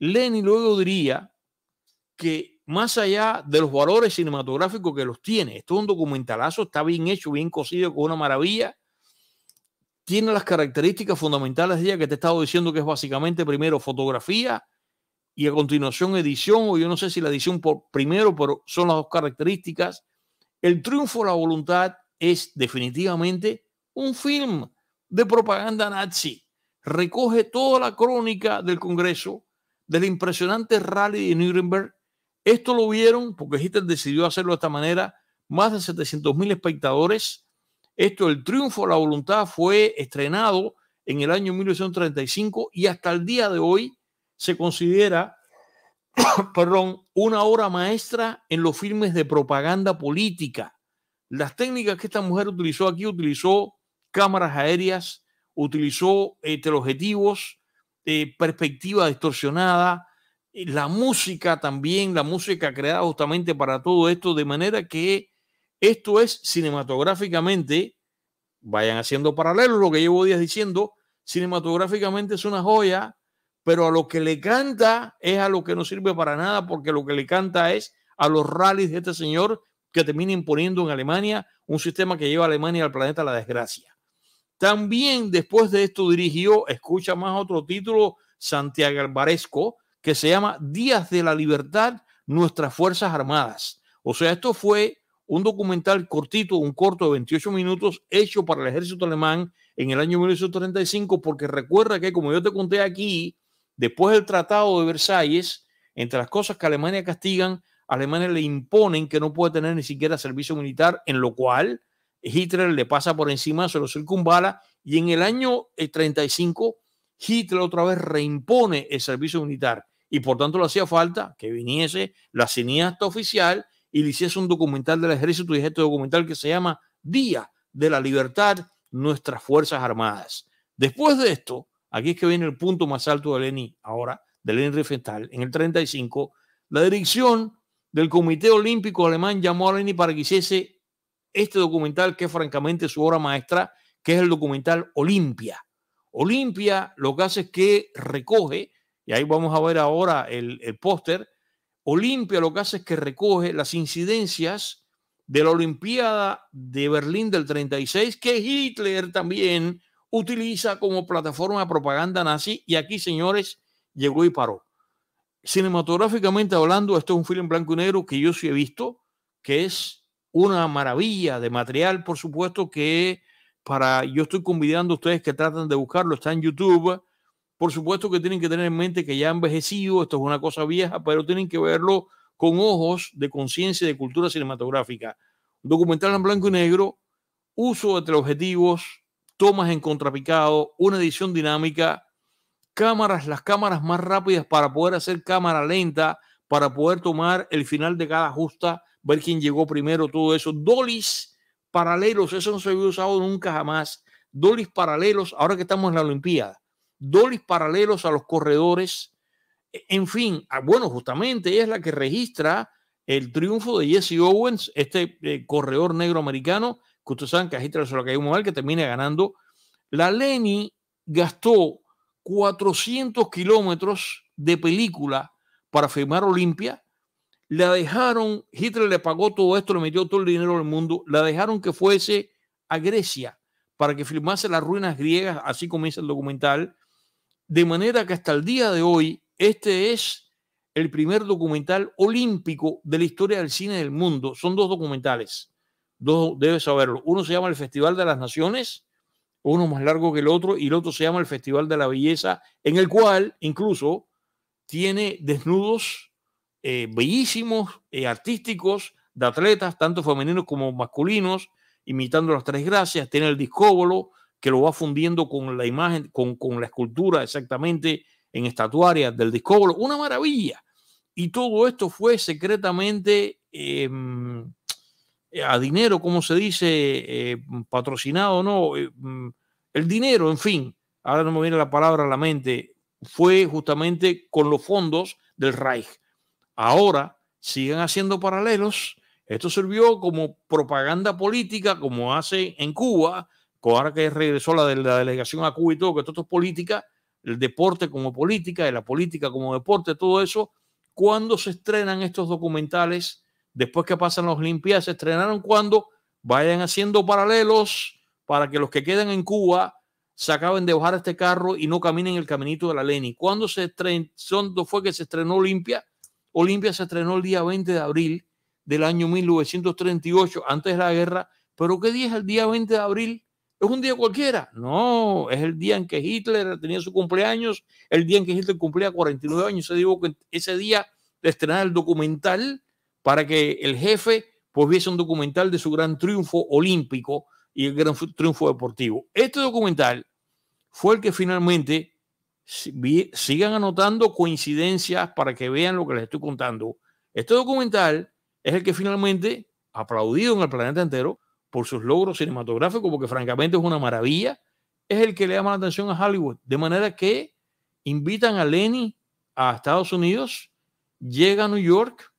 Lenny luego diría que más allá de los valores cinematográficos que los tiene, esto es un documentalazo, está bien hecho, bien cosido, con una maravilla, tiene las características fundamentales de que te he estado diciendo que es básicamente primero fotografía y a continuación edición, o yo no sé si la edición por primero, pero son las dos características. El triunfo de la voluntad es definitivamente un film de propaganda nazi. Recoge toda la crónica del Congreso, del impresionante rally de Nuremberg. Esto lo vieron, porque Hitler decidió hacerlo de esta manera, más de 700 mil espectadores. Esto, el triunfo de la voluntad, fue estrenado en el año 1935 y hasta el día de hoy se considera, perdón, una obra maestra en los filmes de propaganda política. Las técnicas que esta mujer utilizó aquí, utilizó cámaras aéreas, utilizó teleobjetivos, este, eh, perspectiva distorsionada, eh, la música también, la música creada justamente para todo esto, de manera que esto es cinematográficamente, vayan haciendo paralelo lo que llevo días diciendo, cinematográficamente es una joya, pero a lo que le canta es a lo que no sirve para nada, porque lo que le canta es a los rallies de este señor que termina imponiendo en Alemania un sistema que lleva a Alemania al planeta a la desgracia. También después de esto dirigió, escucha más otro título, Santiago Alvarezco, que se llama Días de la Libertad, Nuestras Fuerzas Armadas. O sea, esto fue un documental cortito, un corto de 28 minutos, hecho para el ejército alemán en el año 1935, porque recuerda que, como yo te conté aquí, después del Tratado de Versalles, entre las cosas que Alemania castigan, Alemania le imponen que no puede tener ni siquiera servicio militar, en lo cual Hitler le pasa por encima, se lo circunvala y en el año 35 eh, Hitler otra vez reimpone el servicio militar y por tanto le hacía falta que viniese la cineasta oficial y le hiciese un documental del ejército y este documental que se llama Día de la Libertad, nuestras Fuerzas Armadas. Después de esto, aquí es que viene el punto más alto de Lenin ahora, de Lenin Riefenstahl, en el 35, la dirección del Comité Olímpico Alemán llamó a Lenin para que hiciese este documental que es francamente su obra maestra, que es el documental Olimpia. Olimpia lo que hace es que recoge, y ahí vamos a ver ahora el, póster, Olimpia lo que hace es que recoge las incidencias de la Olimpiada de Berlín del 36, que Hitler también utiliza como plataforma de propaganda nazi, y aquí, señores, llegó y paró. Cinematográficamente hablando, esto es un film blanco y negro que yo sí he visto, que es una maravilla de material, por supuesto, que para, yo estoy convidando a ustedes que tratan de buscarlo, está en YouTube. Por supuesto que tienen que tener en mente que ya ha envejecido, esto es una cosa vieja, pero tienen que verlo con ojos de conciencia y de cultura cinematográfica. Documental en blanco y negro, uso de teleobjetivos tomas en contrapicado, una edición dinámica, cámaras, las cámaras más rápidas para poder hacer cámara lenta, para poder tomar el final de cada justa, ver quién llegó primero, todo eso. Dolis paralelos, eso no se había usado nunca jamás. Dolis paralelos, ahora que estamos en la Olimpiada. Dolis paralelos a los corredores. E, en fin, ah, bueno, justamente ella es la que registra el triunfo de Jesse Owens, este eh, corredor negro americano, que ustedes saben que el Hitler que hay un mal, que termina ganando. La Leni gastó 400 kilómetros de película para firmar Olimpia la dejaron, Hitler le pagó todo esto, le metió todo el dinero del mundo, la dejaron que fuese a Grecia para que filmase las ruinas griegas, así comienza el documental, de manera que hasta el día de hoy este es el primer documental olímpico de la historia del cine del mundo. Son dos documentales, dos, debes saberlo. Uno se llama El Festival de las Naciones, uno más largo que el otro, y el otro se llama El Festival de la Belleza, en el cual incluso tiene desnudos eh, bellísimos, eh, artísticos, de atletas, tanto femeninos como masculinos, imitando las tres gracias. Tiene el discóbolo que lo va fundiendo con la imagen, con, la escultura exactamente en estatuaria del discóbolo. Una maravilla. Y todo esto fue secretamente em, a dinero, como se dice, eh, patrocinado, ¿no? Mm, el dinero, en fin, ahora no me viene la palabra a la mente, fue justamente con los fondos del Reich. Ahora siguen haciendo paralelos. Esto sirvió como propaganda política, como hace en Cuba, ahora que regresó la, de, la delegación a Cuba y todo, que todo esto es política, el deporte como política, y la política como deporte, todo eso. ¿Cuándo se estrenan estos documentales? Después que pasan las Olimpiadas, se estrenaron cuando vayan haciendo paralelos para que los que quedan en Cuba se acaben de bajar este carro y no caminen el caminito de la Leni. ¿Cuándo se estrenó, fue que se estrenó limpia. Olimpia se estrenó el día 20 de abril del año 1938, antes de la guerra. ¿Pero qué día es el día 20 de abril? ¿Es un día cualquiera? No, es el día en que Hitler tenía su cumpleaños, el día en que Hitler cumplía 49 años. Se dijo que ese día de estrenar el documental para que el jefe pues viese un documental de su gran triunfo olímpico y el gran triunfo deportivo. Este documental fue el que finalmente sigan anotando coincidencias para que vean lo que les estoy contando. Este documental es el que finalmente, aplaudido en el planeta entero por sus logros cinematográficos, porque francamente es una maravilla, es el que le llama la atención a Hollywood. De manera que invitan a Lenny a Estados Unidos, llega a New York,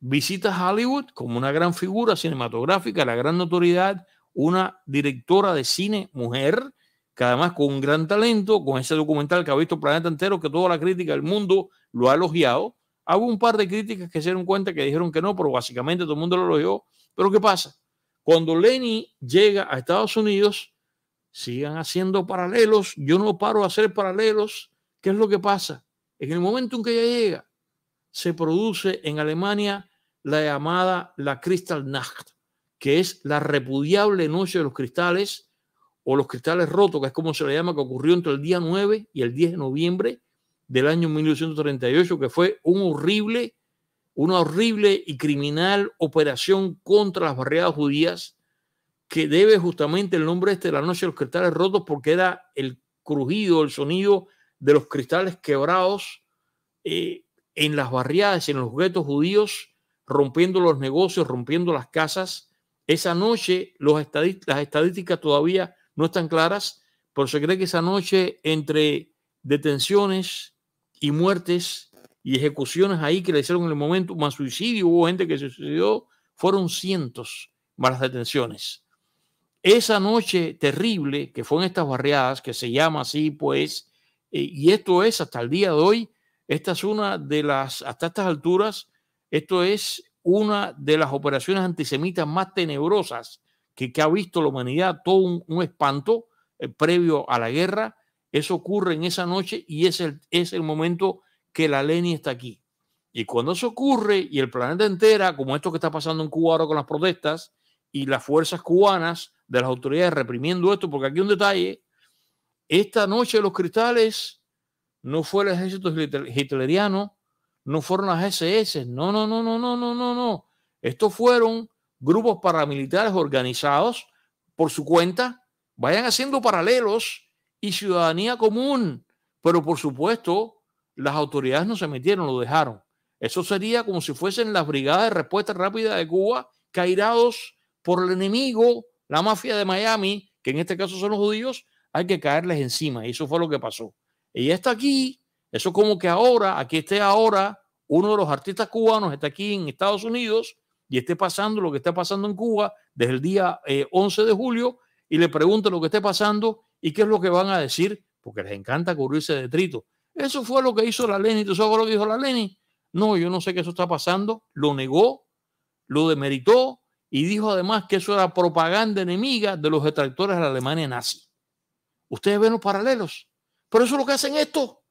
visita Hollywood como una gran figura cinematográfica, la gran notoriedad, una directora de cine mujer que además con un gran talento, con ese documental que ha visto el planeta entero, que toda la crítica del mundo lo ha elogiado. Hago un par de críticas que se dieron cuenta que dijeron que no, pero básicamente todo el mundo lo elogió. Pero ¿qué pasa? Cuando Lenny llega a Estados Unidos, sigan haciendo paralelos, yo no paro a hacer paralelos. ¿Qué es lo que pasa? En el momento en que ella llega, se produce en Alemania la llamada la Kristallnacht, que es la repudiable noche de los cristales, o los cristales rotos, que es como se le llama, que ocurrió entre el día 9 y el 10 de noviembre del año 1938, que fue una horrible y criminal operación contra las barriadas judías, que debe justamente el nombre este de la noche de los cristales rotos, porque era el crujido, el sonido de los cristales quebrados eh, en las barriadas, en los guetos judíos, rompiendo los negocios, rompiendo las casas. Esa noche las estadísticas todavía no están claras, pero se cree que esa noche entre detenciones y muertes y ejecuciones ahí que le hicieron en el momento, más suicidio, hubo gente que se suicidó, fueron cientos más detenciones. Esa noche terrible que fue en estas barriadas, que se llama así, pues, eh, y esto es hasta el día de hoy, esta es una de las, hasta estas alturas, esto es una de las operaciones antisemitas más tenebrosas que, ha visto la humanidad, todo un, espanto eh, previo a la guerra. Eso ocurre en esa noche y es el, es el momento que la Lenin está aquí. Y cuando eso ocurre y el planeta entera, como esto que está pasando en Cuba ahora con las protestas y las fuerzas cubanas de las autoridades reprimiendo esto, porque aquí un detalle, esta noche los cristales no fue el ejército hitleriano, no fueron las SS, no, no, no, no, no, no, no, no. Estos fueron grupos paramilitares organizados por su cuenta, vayan haciendo paralelos y ciudadanía común. Pero por supuesto, las autoridades no se metieron, lo dejaron. Eso sería como si fuesen las brigadas de respuesta rápida de Cuba, cairados por el enemigo, la mafia de Miami, que en este caso son los judíos, hay que caerles encima. Y eso fue lo que pasó. Y está aquí, eso como que ahora, aquí esté ahora, uno de los artistas cubanos está aquí en Estados Unidos y esté pasando lo que está pasando en Cuba desde el día 11 eh, de julio y le pregunte lo que esté pasando y qué es lo que van a decir, porque les encanta cubrirse de trito. Eso fue lo que hizo la Leni. ¿Tú sabes lo que dijo la Leni? No, yo no sé qué eso está pasando. Lo negó, lo demeritó y dijo además que eso era propaganda enemiga de los detractores de la Alemania nazi. Ustedes ven los paralelos. Pero eso es lo que hacen esto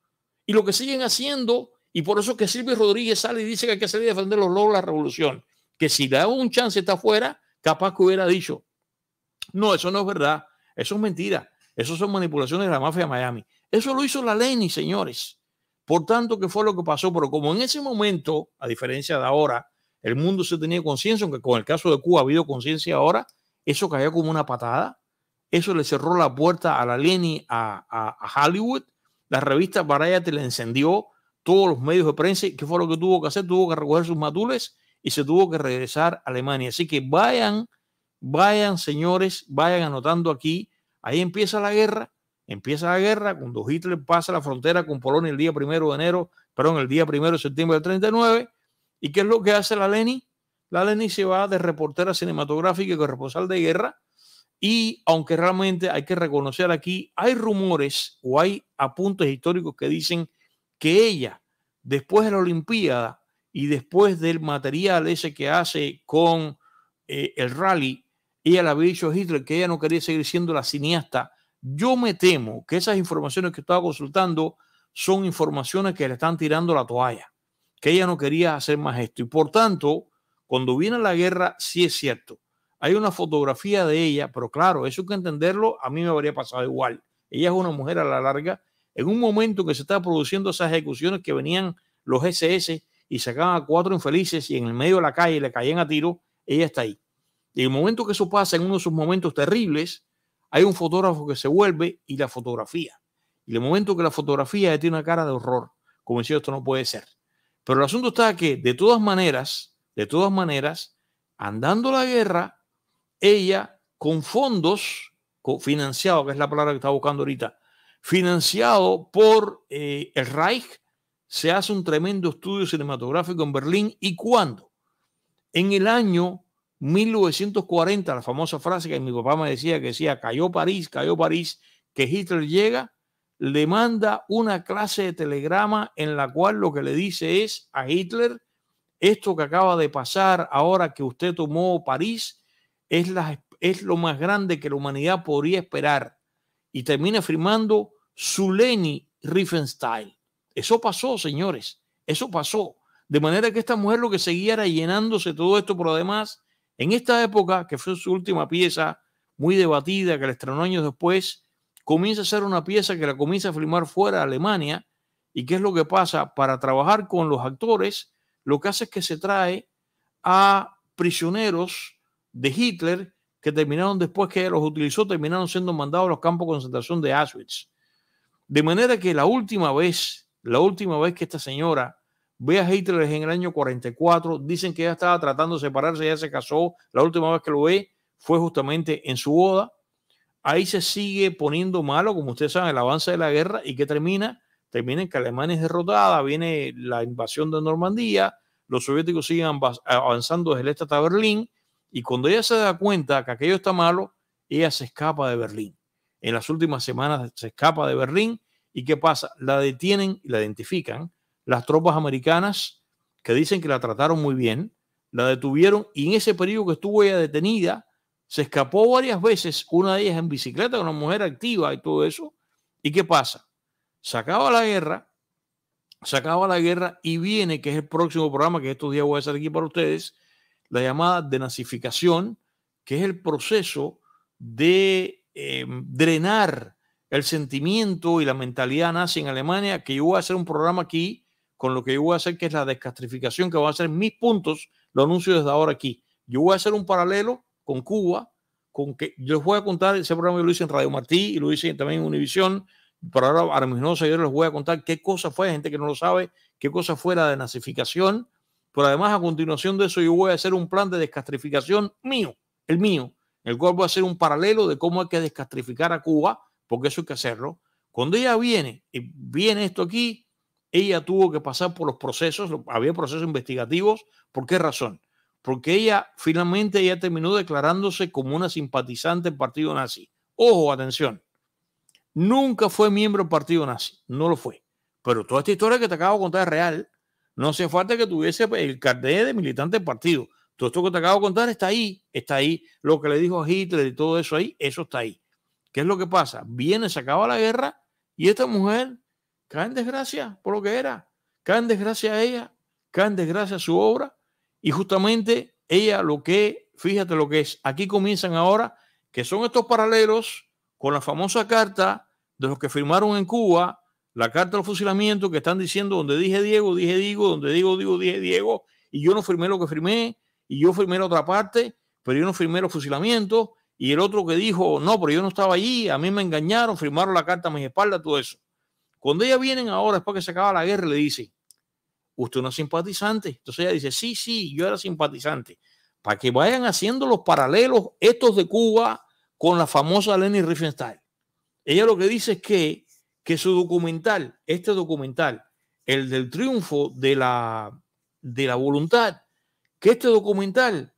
y lo que siguen haciendo. Y por eso que Silvio Rodríguez sale y dice que hay que salir a defender los logros de la revolución que si daba un chance está fuera, capaz que hubiera dicho, no, eso no es verdad, eso es mentira, eso son manipulaciones de la mafia de Miami. Eso lo hizo la leni señores. Por tanto, que fue lo que pasó, pero como en ese momento, a diferencia de ahora, el mundo se tenía conciencia, aunque con el caso de Cuba ha habido conciencia ahora, eso cayó como una patada, eso le cerró la puerta a la leni a, Hollywood, la revista te le encendió todos los medios de prensa, ¿qué fue lo que tuvo que hacer? Tuvo que recoger sus matules y se tuvo que regresar a Alemania. Así que vayan, vayan señores, vayan anotando aquí. Ahí empieza la guerra, empieza la guerra cuando Hitler pasa la frontera con Polonia el día primero de enero, perdón, el día primero de septiembre del 39. ¿Y qué es lo que hace la Leni? La Leni se va de reportera cinematográfica y corresponsal de guerra. Y aunque realmente hay que reconocer aquí, hay rumores o hay apuntes históricos que dicen que ella, después de la Olimpiada, y después del material ese que hace con eh, el rally, ella le había dicho a Hitler que ella no quería seguir siendo la cineasta. Yo me temo que esas informaciones que estaba consultando son informaciones que le están tirando la toalla, que ella no quería hacer más esto. Y por tanto, cuando viene la guerra, sí es cierto. Hay una fotografía de ella, pero claro, eso que entenderlo, a mí me habría pasado igual. Ella es una mujer a la larga. En un momento que se está produciendo esas ejecuciones que venían los SS, y sacaban a cuatro infelices y en el medio de la calle le caían a tiro, ella está ahí. Y el momento que eso pasa, en uno de sus momentos terribles, hay un fotógrafo que se vuelve y la fotografía. Y el momento que la fotografía tiene una cara de horror, como decía, esto no puede ser. Pero el asunto está que de todas maneras, de todas maneras, andando la guerra, ella con fondos financiado, que es la palabra que está buscando ahorita, financiado por eh, el Reich, se hace un tremendo estudio cinematográfico en Berlín. ¿Y cuando En el año 1940, la famosa frase que mi papá me decía, que decía, cayó París, cayó París, que Hitler llega, le manda una clase de telegrama en la cual lo que le dice es a Hitler, esto que acaba de pasar ahora que usted tomó París es, la, es lo más grande que la humanidad podría esperar. Y termina firmando Zuleni Riefenstahl. Eso pasó, señores, eso pasó. De manera que esta mujer lo que seguía era llenándose todo esto, pero además, en esta época, que fue su última pieza, muy debatida, que la estrenó años después, comienza a ser una pieza que la comienza a filmar fuera de Alemania. ¿Y qué es lo que pasa? Para trabajar con los actores, lo que hace es que se trae a prisioneros de Hitler que terminaron después que los utilizó, terminaron siendo mandados a los campos de concentración de Auschwitz. De manera que la última vez la última vez que esta señora ve a Hitler es en el año 44. Dicen que ya estaba tratando de separarse, ya se casó. La última vez que lo ve fue justamente en su boda. Ahí se sigue poniendo malo, como ustedes saben, el avance de la guerra y que termina. Termina en que Alemania es derrotada, viene la invasión de Normandía, los soviéticos siguen avanzando desde el este hasta Berlín y cuando ella se da cuenta que aquello está malo, ella se escapa de Berlín. En las últimas semanas se escapa de Berlín ¿Y qué pasa? La detienen y la identifican las tropas americanas que dicen que la trataron muy bien, la detuvieron y en ese periodo que estuvo ella detenida, se escapó varias veces, una de ellas en bicicleta, con una mujer activa y todo eso. ¿Y qué pasa? Sacaba la guerra, sacaba la guerra y viene, que es el próximo programa que estos días voy a hacer aquí para ustedes, la llamada denazificación, que es el proceso de em, drenar el sentimiento y la mentalidad nazi en Alemania, que yo voy a hacer un programa aquí con lo que yo voy a hacer, que es la descastrificación, que va a ser mis puntos, lo anuncio desde ahora aquí. Yo voy a hacer un paralelo con Cuba, con que yo les voy a contar, ese programa yo lo hice en Radio Martí y lo hice también en Univisión, pero ahora a mis nuevos yo les voy a contar qué cosa fue, gente que no lo sabe, qué cosa fue la denazificación, pero además a continuación de eso yo voy a hacer un plan de descastrificación mío, el mío, el cual voy a hacer un paralelo de cómo hay que descastrificar a Cuba, porque eso hay que hacerlo. Cuando ella viene, y viene esto aquí, ella tuvo que pasar por los procesos, había procesos investigativos. ¿Por qué razón? Porque ella finalmente ya terminó declarándose como una simpatizante del partido nazi. Ojo, atención. Nunca fue miembro del partido nazi, no lo fue. Pero toda esta historia que te acabo de contar es real. No hace falta que tuviese el carnet de militante del partido. Todo esto que te acabo de contar está ahí, está ahí. Lo que le dijo a Hitler y todo eso ahí, eso está ahí. ¿Qué es lo que pasa? Viene, se acaba la guerra y esta mujer cae en desgracia por lo que era. Cae en desgracia a ella, cae en desgracia a su obra y justamente ella lo que, fíjate lo que es, aquí comienzan ahora, que son estos paralelos con la famosa carta de los que firmaron en Cuba, la carta del fusilamiento que están diciendo donde dije Diego, dije Diego, donde digo, digo, dije Diego, y yo no firmé lo que firmé, y yo firmé la otra parte, pero yo no firmé los fusilamientos, y el otro que dijo, no, pero yo no estaba allí, a mí me engañaron, firmaron la carta a mis espaldas, todo eso. Cuando ella vienen ahora, después que se acaba la guerra, le dice usted no es simpatizante. Entonces ella dice, sí, sí, yo era simpatizante. Para que vayan haciendo los paralelos estos de Cuba con la famosa Lenny Riefenstahl. Ella lo que dice es que, que su documental, este documental, el del triunfo de la, de la voluntad, que este documental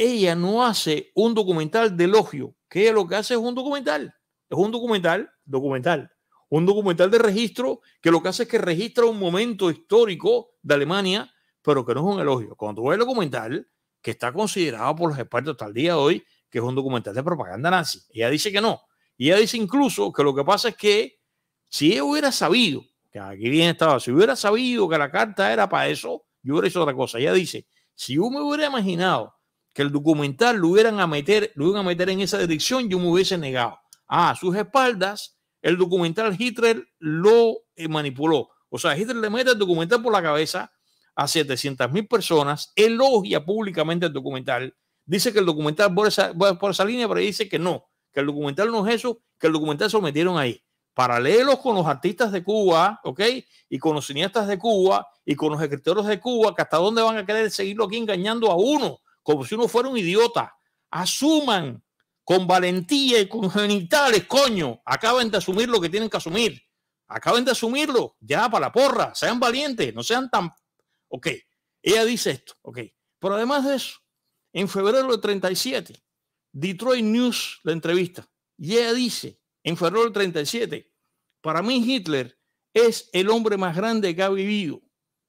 ella no hace un documental de elogio, que lo que hace es un documental, es un documental, documental, un documental de registro que lo que hace es que registra un momento histórico de Alemania, pero que no es un elogio. Cuando tú ves el documental, que está considerado por los expertos hasta el día de hoy, que es un documental de propaganda nazi, ella dice que no. ella dice incluso que lo que pasa es que si ella hubiera sabido, que aquí bien estaba, si hubiera sabido que la carta era para eso, yo hubiera hecho otra cosa. Ella dice, si yo me hubiera imaginado que el documental lo hubieran a meter, lo a meter en esa dirección, yo me hubiese negado. Ah, a sus espaldas, el documental Hitler lo eh, manipuló. O sea, Hitler le mete el documental por la cabeza a 700 mil personas, elogia públicamente el documental, dice que el documental por esa, por esa línea, pero dice que no, que el documental no es eso, que el documental se lo metieron ahí. Paralelos con los artistas de Cuba, ¿ok? Y con los cineastas de Cuba y con los escritores de Cuba, que hasta dónde van a querer seguirlo aquí engañando a uno como si uno fuera un idiota. Asuman con valentía y con genitales, coño. Acaben de asumir lo que tienen que asumir. Acaben de asumirlo. Ya, para la porra. Sean valientes. No sean tan... Ok. Ella dice esto. Ok. Pero además de eso, en febrero del 37, Detroit News la entrevista. Y ella dice, en febrero del 37, para mí Hitler es el hombre más grande que ha vivido.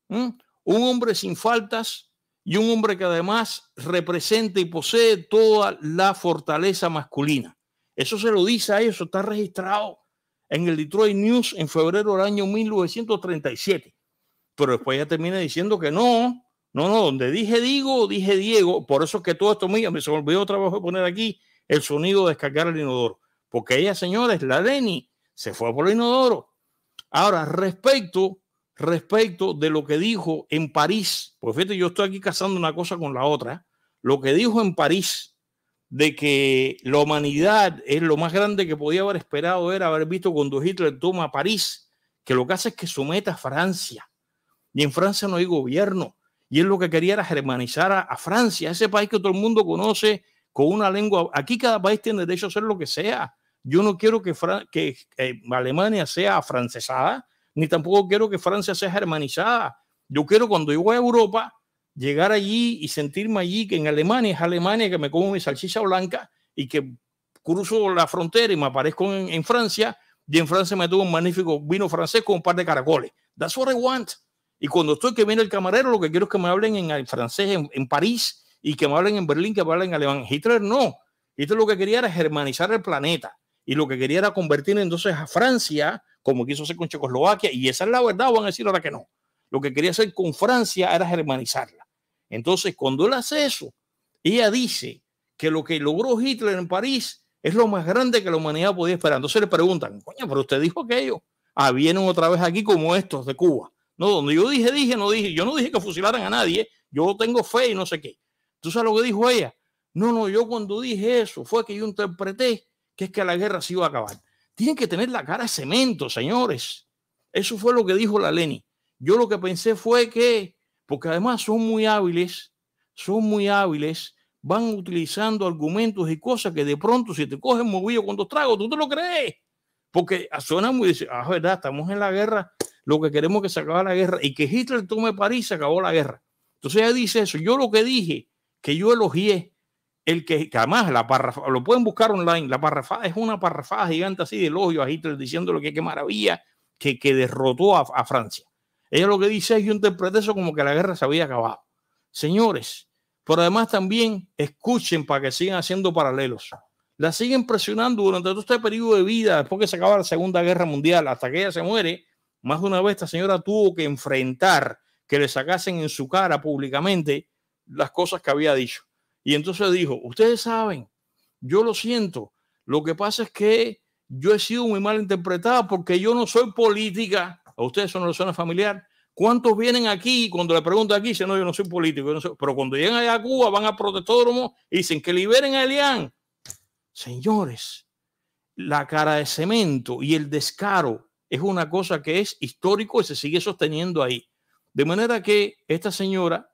Un hombre sin faltas, y un hombre que además representa y posee toda la fortaleza masculina. Eso se lo dice a eso, está registrado en el Detroit News en febrero del año 1937. Pero después ya termina diciendo que no, no, no, donde dije digo, dije Diego. Por eso es que todo esto mío, me se olvidó trabajo poner aquí el sonido de descargar el inodoro. Porque ella, señores, la Leni se fue por el inodoro. Ahora, respecto respecto de lo que dijo en París, porque fíjate, yo estoy aquí casando una cosa con la otra, lo que dijo en París de que la humanidad es lo más grande que podía haber esperado era haber visto cuando Hitler toma París, que lo que hace es que someta a Francia. Y en Francia no hay gobierno. Y él lo que quería era germanizar a, Francia, ese país que todo el mundo conoce con una lengua. Aquí cada país tiene derecho a ser lo que sea. Yo no quiero que, que eh, Alemania sea francesada ni tampoco quiero que Francia sea germanizada. Yo quiero cuando yo voy a Europa, llegar allí y sentirme allí, que en Alemania es Alemania, que me como mi salchicha blanca y que cruzo la frontera y me aparezco en, Francia y en Francia me tuvo un magnífico vino francés con un par de caracoles. That's what I want. Y cuando estoy que viene el camarero, lo que quiero es que me hablen en francés en, París y que me hablen en Berlín, que me hablen en alemán. Hitler no. Hitler lo que quería era germanizar el planeta y lo que quería era convertir entonces a Francia como quiso hacer con Checoslovaquia, y esa es la verdad, van a decir ahora que no. Lo que quería hacer con Francia era germanizarla. Entonces, cuando él hace eso, ella dice que lo que logró Hitler en París es lo más grande que la humanidad podía esperar. Entonces le preguntan, coño, pero usted dijo aquello. Ah, vienen otra vez aquí como estos de Cuba. No, donde yo dije, dije, no dije, yo no dije que fusilaran a nadie, ¿eh? yo tengo fe y no sé qué. ¿Tú sabes lo que dijo ella? No, no, yo cuando dije eso fue que yo interpreté que es que la guerra se iba a acabar. Tienen que tener la cara de cemento, señores. Eso fue lo que dijo la Leni. Yo lo que pensé fue que, porque además son muy hábiles, son muy hábiles, van utilizando argumentos y cosas que de pronto si te cogen movido con dos tragos, tú te lo crees. Porque suena muy, ah, verdad, estamos en la guerra, lo que queremos es que se acabe la guerra y que Hitler tome París, se acabó la guerra. Entonces ella dice eso. Yo lo que dije, que yo elogié el que, además la lo pueden buscar online, la parrafada es una parrafada gigante así de elogio a Hitler lo que qué maravilla que, que derrotó a, Francia. Ella lo que dice es, yo interpreté eso como que la guerra se había acabado. Señores, pero además también escuchen para que sigan haciendo paralelos. La siguen presionando durante todo este periodo de vida, después que se acaba la Segunda Guerra Mundial, hasta que ella se muere, más de una vez esta señora tuvo que enfrentar que le sacasen en su cara públicamente las cosas que había dicho y entonces dijo, ustedes saben, yo lo siento, lo que pasa es que yo he sido muy mal interpretada porque yo no soy política. A ustedes eso no les suena familiar. ¿Cuántos vienen aquí? Cuando le preguntan aquí, dicen, no, yo no soy político. Pero cuando llegan allá a Cuba, van a protestódromo y dicen que liberen a Elián. Señores, la cara de cemento y el descaro es una cosa que es histórico y se sigue sosteniendo ahí. De manera que esta señora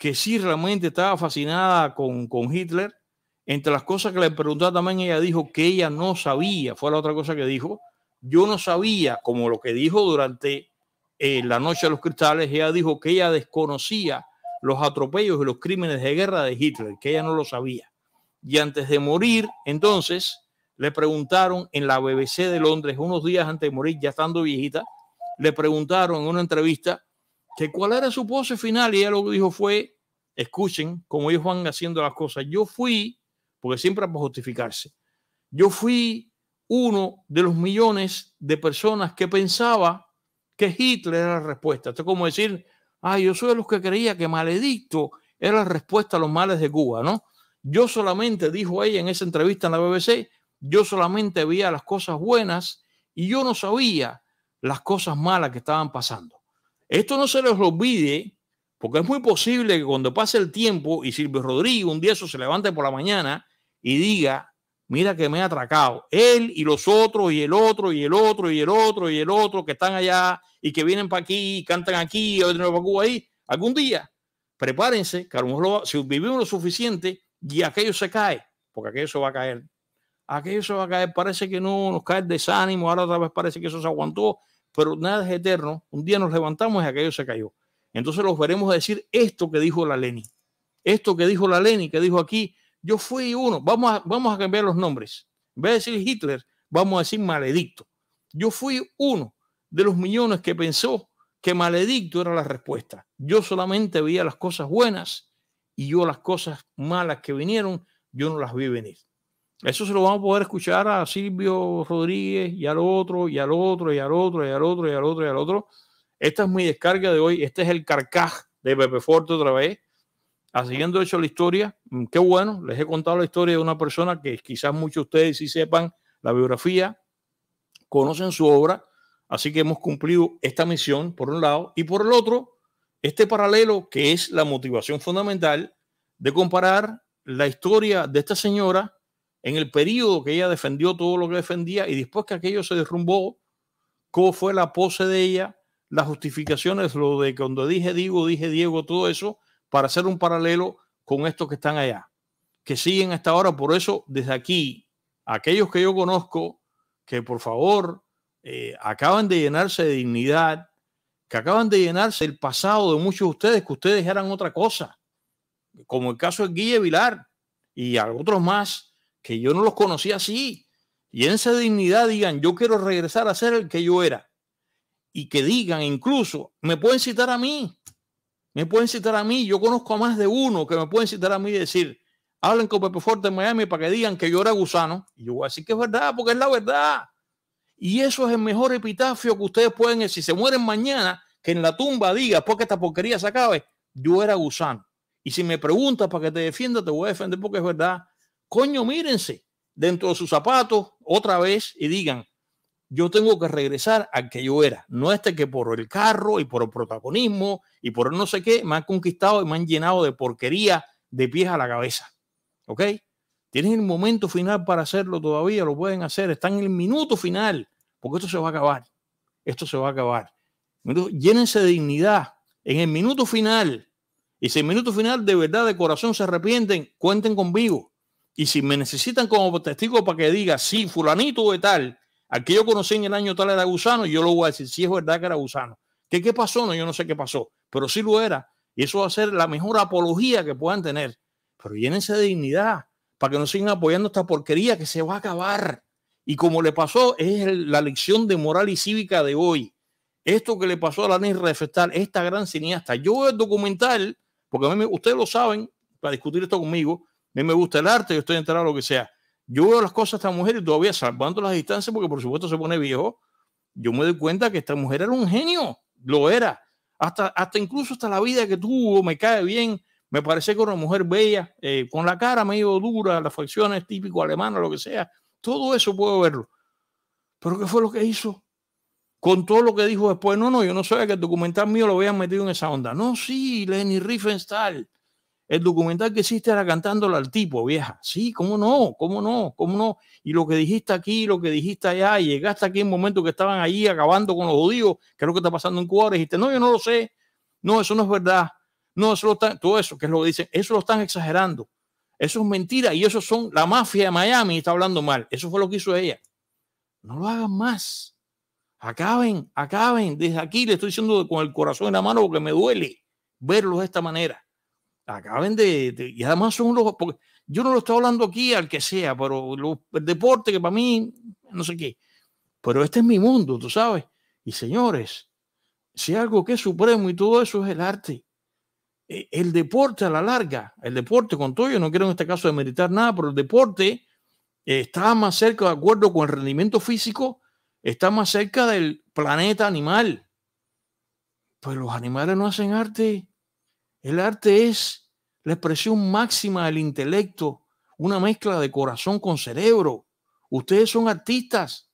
que sí realmente estaba fascinada con, Hitler. Entre las cosas que le preguntaba también, ella dijo que ella no sabía, fue la otra cosa que dijo, yo no sabía, como lo que dijo durante eh, la Noche de los Cristales, ella dijo que ella desconocía los atropellos y los crímenes de guerra de Hitler, que ella no lo sabía. Y antes de morir, entonces, le preguntaron en la BBC de Londres, unos días antes de morir, ya estando viejita, le preguntaron en una entrevista que cuál era su pose final y ella lo que dijo fue, escuchen cómo ellos van haciendo las cosas. Yo fui, porque siempre para justificarse, yo fui uno de los millones de personas que pensaba que Hitler era la respuesta. Esto es como decir, ay yo soy de los que creía que maledicto era la respuesta a los males de Cuba, ¿no? Yo solamente, dijo ella en esa entrevista en la BBC, yo solamente veía las cosas buenas y yo no sabía las cosas malas que estaban pasando. Esto no se les olvide, porque es muy posible que cuando pase el tiempo y Silvio Rodríguez un día eso se levante por la mañana y diga, mira que me he atracado, él y los otros y el otro y el otro y el otro y el otro que están allá y que vienen para aquí y cantan aquí y para Cuba ahí, algún día, prepárense, que si vivimos lo suficiente y aquello se cae, porque aquello se va a caer aquello se va a caer, parece que no, nos cae el desánimo, ahora otra vez parece que eso se aguantó pero nada es eterno. Un día nos levantamos y aquello se cayó. Entonces los veremos decir esto que dijo la Leni. Esto que dijo la Leni, que dijo aquí, yo fui uno. Vamos a, vamos a cambiar los nombres. En vez de decir Hitler, vamos a decir maledicto. Yo fui uno de los millones que pensó que maledicto era la respuesta. Yo solamente veía las cosas buenas y yo las cosas malas que vinieron, yo no las vi venir. Eso se lo vamos a poder escuchar a Silvio Rodríguez y al otro, y al otro, y al otro, y al otro, y al otro, y al otro. Esta es mi descarga de hoy. Este es el carcaj de Pepe Forte otra vez. Haciendo ah, hecho la historia, mm, qué bueno, les he contado la historia de una persona que quizás muchos de ustedes sí sepan la biografía, conocen su obra, así que hemos cumplido esta misión por un lado y por el otro, este paralelo que es la motivación fundamental de comparar la historia de esta señora en el periodo que ella defendió todo lo que defendía y después que aquello se derrumbó, cómo fue la pose de ella, las justificaciones, lo de cuando dije digo, dije Diego, todo eso, para hacer un paralelo con estos que están allá, que siguen hasta ahora. Por eso, desde aquí, aquellos que yo conozco, que por favor eh, acaban de llenarse de dignidad, que acaban de llenarse el pasado de muchos de ustedes, que ustedes eran otra cosa, como el caso de Guille Vilar y otros más que yo no los conocía así. Y en esa dignidad digan, yo quiero regresar a ser el que yo era. Y que digan, incluso, me pueden citar a mí. Me pueden citar a mí. Yo conozco a más de uno que me pueden citar a mí y decir, hablen con Pepe Forte en Miami para que digan que yo era gusano. Y yo voy a decir que es verdad, porque es la verdad. Y eso es el mejor epitafio que ustedes pueden, si se mueren mañana, que en la tumba diga, porque esta porquería se acabe, yo era gusano. Y si me preguntas para que te defienda, te voy a defender porque es verdad coño, mírense dentro de sus zapatos otra vez y digan, yo tengo que regresar al que yo era, no este que por el carro y por el protagonismo y por el no sé qué me han conquistado y me han llenado de porquería de pies a la cabeza. ¿Ok? Tienen el momento final para hacerlo todavía, lo pueden hacer, están en el minuto final, porque esto se va a acabar, esto se va a acabar. llénense de dignidad en el minuto final. Y si el minuto final de verdad, de corazón, se arrepienten, cuenten conmigo y si me necesitan como testigo para que diga, sí, fulanito de tal, al que yo conocí en el año tal era gusano, yo lo voy a decir, si sí, es verdad que era gusano. ¿Qué, ¿Qué pasó? No, yo no sé qué pasó, pero sí lo era. Y eso va a ser la mejor apología que puedan tener. Pero llénense de dignidad para que no sigan apoyando esta porquería que se va a acabar. Y como le pasó, es la lección de moral y cívica de hoy. Esto que le pasó a la niña Refestal, esta gran cineasta. Yo a documental, porque a mí, ustedes lo saben, para discutir esto conmigo, mí me gusta el arte, yo estoy enterado de lo que sea. Yo veo las cosas de esta mujer y todavía salvando las distancias, porque por supuesto se pone viejo, yo me doy cuenta que esta mujer era un genio, lo era. Hasta, hasta incluso hasta la vida que tuvo, me cae bien, me parece que era una mujer bella, eh, con la cara medio dura, las facciones típico alemana, lo que sea. Todo eso puedo verlo. Pero ¿qué fue lo que hizo? Con todo lo que dijo después, no, no, yo no sabía que el documental mío lo habían metido en esa onda. No, sí, Lenny Riefenstahl el documental que hiciste era cantándolo al tipo, vieja. Sí, cómo no, cómo no, cómo no. Y lo que dijiste aquí, lo que dijiste allá, y llegaste aquí en un momento que estaban ahí acabando con los judíos, que es lo que está pasando en Cuba, dijiste, no, yo no lo sé. No, eso no es verdad. No, eso lo están, todo eso, que es lo que dicen, eso lo están exagerando. Eso es mentira y eso son la mafia de Miami está hablando mal. Eso fue lo que hizo ella. No lo hagan más. Acaben, acaben. Desde aquí le estoy diciendo con el corazón en la mano porque me duele verlos de esta manera acaben de, y además son los yo no lo estoy hablando aquí al que sea pero el deporte que para mí no sé qué pero este es mi mundo tú sabes y señores si algo que es supremo y todo eso es el arte e, el deporte a la larga el deporte con todo yo no quiero en este caso demeritar nada pero el deporte eh, está más cerca de acuerdo con el rendimiento físico está más cerca del planeta animal pero pues los animales no hacen arte el arte es la expresión máxima del intelecto, una mezcla de corazón con cerebro. Ustedes son artistas.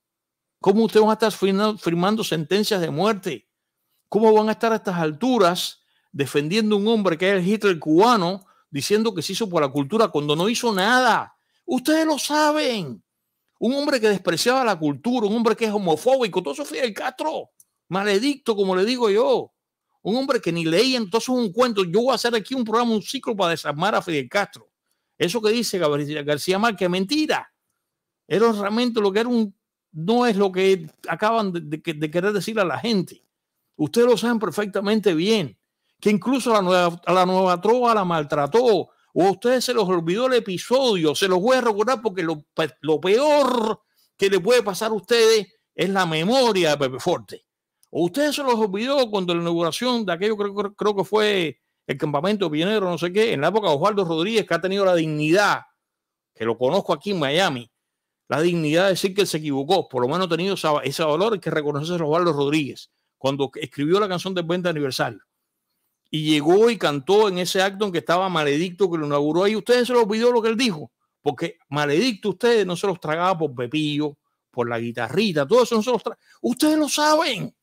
¿Cómo ustedes van a estar firmando sentencias de muerte? ¿Cómo van a estar a estas alturas defendiendo a un hombre que es el Hitler cubano diciendo que se hizo por la cultura cuando no hizo nada? Ustedes lo saben. Un hombre que despreciaba la cultura, un hombre que es homofóbico, todo eso el Castro, maledicto, como le digo yo un hombre que ni leía entonces un cuento. Yo voy a hacer aquí un programa, un ciclo para desarmar a Fidel Castro. Eso que dice García Márquez, mentira. Era realmente lo que era un, no es lo que acaban de, querer decir a la gente. Ustedes lo saben perfectamente bien, que incluso a la nueva, la nueva trova la maltrató, o a ustedes se los olvidó el episodio, se los voy a recordar porque lo, peor que le puede pasar a ustedes es la memoria de Pepe Forte ustedes se los olvidó cuando la inauguración de aquello, creo, creo, que fue el campamento pionero, no sé qué, en la época de Osvaldo Rodríguez, que ha tenido la dignidad, que lo conozco aquí en Miami, la dignidad de decir que él se equivocó, por lo menos ha tenido esa, ese valor que reconoce Osvaldo Rodríguez cuando escribió la canción del 20 aniversario. Y llegó y cantó en ese acto en que estaba Maledicto, que lo inauguró ahí. Ustedes se los olvidó lo que él dijo, porque Maledicto ustedes no se los tragaba por Pepillo, por la guitarrita, todo eso no se los Ustedes lo saben.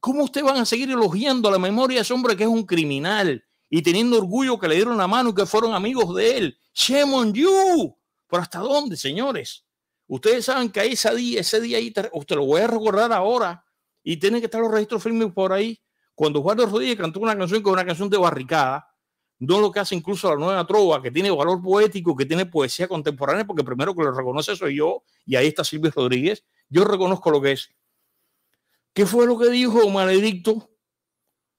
¿Cómo ustedes van a seguir elogiando a la memoria de ese hombre que es un criminal y teniendo orgullo que le dieron la mano y que fueron amigos de él? Shame on you. ¿Pero hasta dónde, señores? Ustedes saben que ese día, ese día ahí, usted oh, lo voy a recordar ahora y tienen que estar los registros firmes por ahí. Cuando Juan Rodríguez cantó una canción que es una canción de barricada, no lo que hace incluso la nueva trova, que tiene valor poético, que tiene poesía contemporánea, porque primero que lo reconoce soy yo, y ahí está Silvio Rodríguez, yo reconozco lo que es. ¿Qué fue lo que dijo Maledicto?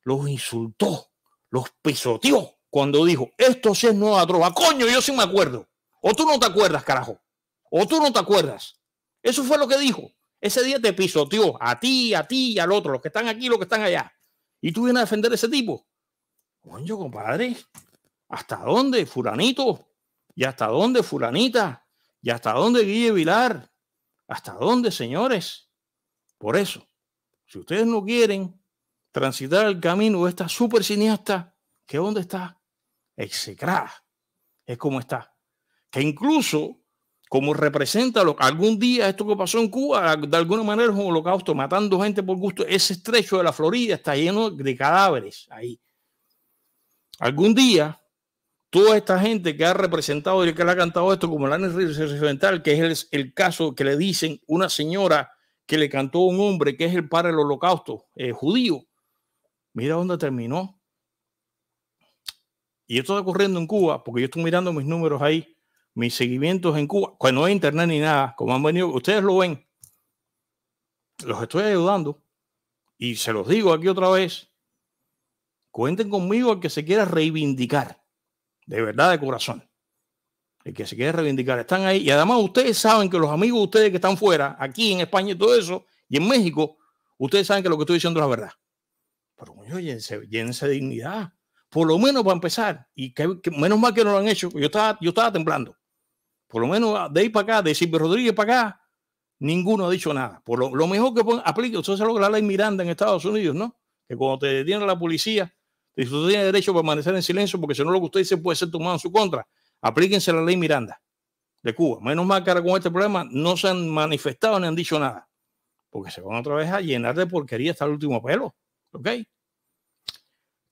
Los insultó, los pisoteó cuando dijo, esto sí es nueva droga. Coño, yo sí me acuerdo. O tú no te acuerdas, carajo. O tú no te acuerdas. Eso fue lo que dijo. Ese día te pisoteó a ti, a ti y al otro, los que están aquí, los que están allá. Y tú vienes a defender a ese tipo. Coño, compadre, ¿hasta dónde, fulanito? ¿Y hasta dónde, fulanita? ¿Y hasta dónde, Guille Vilar? ¿Hasta dónde, señores? Por eso, si ustedes no quieren transitar el camino de esta super cineasta, ¿qué dónde está, execrada, es como está. Que incluso, como representa lo, algún día esto que pasó en Cuba, de alguna manera es un holocausto, matando gente por gusto, ese estrecho de la Florida está lleno de cadáveres ahí. Algún día, toda esta gente que ha representado y que le ha cantado esto, como la Rives que es el, caso que le dicen una señora que le cantó un hombre que es el padre del holocausto eh, judío. Mira dónde terminó. Y esto está ocurriendo en Cuba, porque yo estoy mirando mis números ahí, mis seguimientos en Cuba, cuando pues no hay internet ni nada, como han venido, ustedes lo ven. Los estoy ayudando. Y se los digo aquí otra vez. Cuenten conmigo al que se quiera reivindicar, de verdad, de corazón el que se quiere reivindicar, están ahí. Y además ustedes saben que los amigos de ustedes que están fuera, aquí en España y todo eso, y en México, ustedes saben que lo que estoy diciendo es la verdad. Pero coño, de dignidad. Por lo menos para empezar. Y que, menos mal que no lo han hecho. Yo estaba, yo estaba temblando. Por lo menos de ahí para acá, de Silvio Rodríguez para acá, ninguno ha dicho nada. Por lo, mejor que aplique, usted se lo que la ley Miranda en Estados Unidos, ¿no? Que cuando te detiene la policía, usted tiene derecho a permanecer en silencio porque si no lo que usted dice puede ser tomado en su contra. Aplíquense la ley Miranda de Cuba. Menos mal que con este problema no se han manifestado ni han dicho nada, porque se van otra vez a llenar de porquería hasta el último pelo. ¿Ok?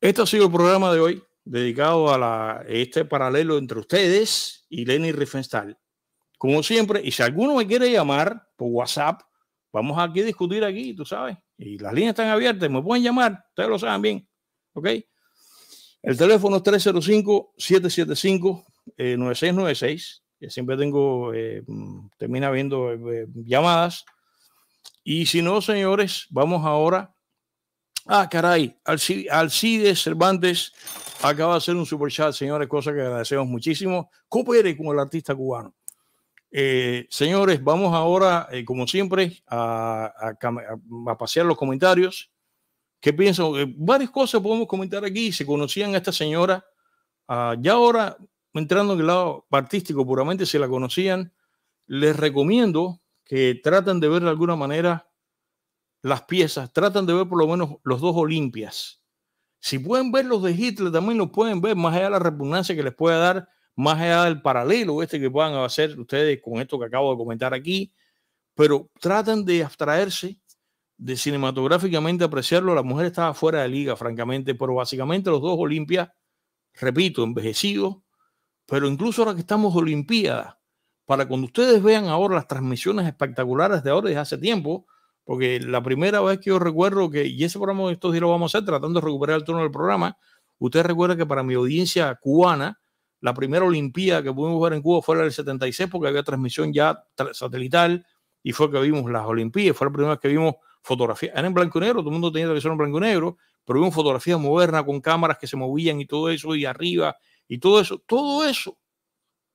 Este ha sido el programa de hoy, dedicado a este paralelo entre ustedes y Lenny Riefenstahl. Como siempre, y si alguno me quiere llamar por WhatsApp, vamos aquí a discutir aquí, tú sabes. Y las líneas están abiertas, me pueden llamar, ustedes lo saben bien. ¿Ok? El teléfono es 305 775 9696, eh, que siempre tengo, eh, termina viendo eh, llamadas. Y si no, señores, vamos ahora. Ah, caray, Alcides Cervantes acaba de hacer un super chat, señores, cosa que agradecemos muchísimo. Coopere con el artista cubano. señores, vamos ahora, como siempre, a, pasear los comentarios. ¿Qué pienso varias cosas podemos comentar aquí. Se conocían a esta señora. Ah, ya ahora entrando en el lado artístico puramente, si la conocían, les recomiendo que traten de ver de alguna manera las piezas, tratan de ver por lo menos los dos Olimpias. Si pueden ver los de Hitler, también los pueden ver, más allá de la repugnancia que les pueda dar, más allá del paralelo este que puedan hacer ustedes con esto que acabo de comentar aquí, pero tratan de abstraerse de cinematográficamente apreciarlo, la mujer estaba fuera de liga, francamente, pero básicamente los dos Olimpias, repito, envejecidos, pero incluso ahora que estamos Olimpiadas, para cuando ustedes vean ahora las transmisiones espectaculares de ahora desde hace tiempo, porque la primera vez que yo recuerdo que, y ese programa de estos días lo vamos a hacer tratando de recuperar el turno del programa, usted recuerda que para mi audiencia cubana, la primera Olimpiada que pudimos ver en Cuba fue la del 76 porque había transmisión ya satelital y fue que vimos las Olimpiadas, fue la primera vez que vimos fotografías, era en blanco y negro, todo el mundo tenía televisión en blanco y negro, pero vimos fotografías moderna con cámaras que se movían y todo eso y arriba y todo eso, todo eso,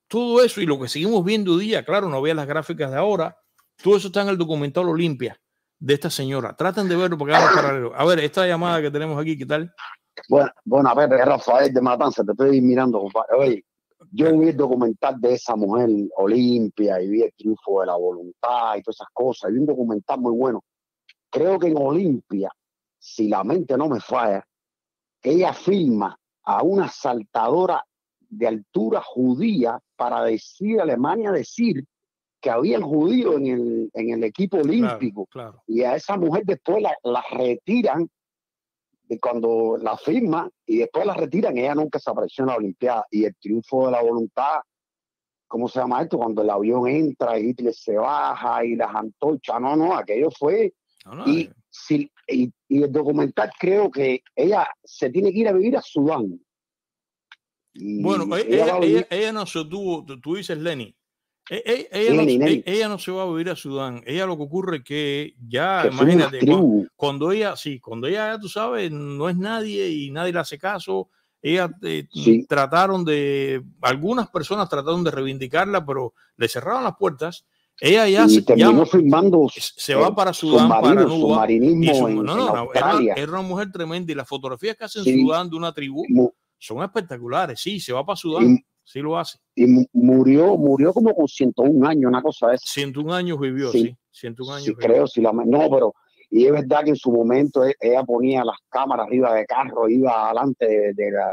todo eso y lo que seguimos viendo día, claro, no veas las gráficas de ahora, todo eso está en el documental Olimpia de esta señora. Traten de verlo porque vamos paralelo. A ver, esta llamada que tenemos aquí, ¿qué tal? Bueno, bueno, a ver, Rafael de Matanza, te estoy mirando, compadre. Oye, yo vi el documental de esa mujer, Olimpia, y vi el triunfo de la voluntad y todas esas cosas. Y un documental muy bueno. Creo que en Olimpia, si la mente no me falla, ella firma a una saltadora de altura judía para decir Alemania decir que había el judío en el, en el equipo olímpico. Y a esa mujer después la, la retiran y cuando la firma y después la retiran, ella nunca se apareció en la Olimpiada. Y el triunfo de la voluntad, ¿cómo se llama esto? Cuando el avión entra y Hitler se baja y las antorchas. No, no, aquello fue eh. Y, el documental creo que ella se tiene que ir a vivir a Sudán. bueno, eh, ella, no se tuvo, tú dices Lenny. E, e, e, ella, no, se va a vivir a Sudán. Ella lo que ocurre es que ya, imagínate, cuando, ella, sí, cuando ella, tú sabes, no es nadie y nadie le hace caso, Ella, eh, trataron de, algunas personas trataron de reivindicarla, pero le cerraron las puertas ella ya y terminó filmando se va para Sudán, para su, marinismo no, no, en Australia. Era, una mujer tremenda y las fotografías que hace en Sudán de una tribu son espectaculares. Sí, se va para Sudán. sí lo hace. Y murió, murió como con 101 años, una cosa de Ciento 101 años vivió, sí. 101 años. Sí, creo, si la no, pero y es verdad que en su momento e-, ella ponía las cámaras arriba de carro, iba adelante de, la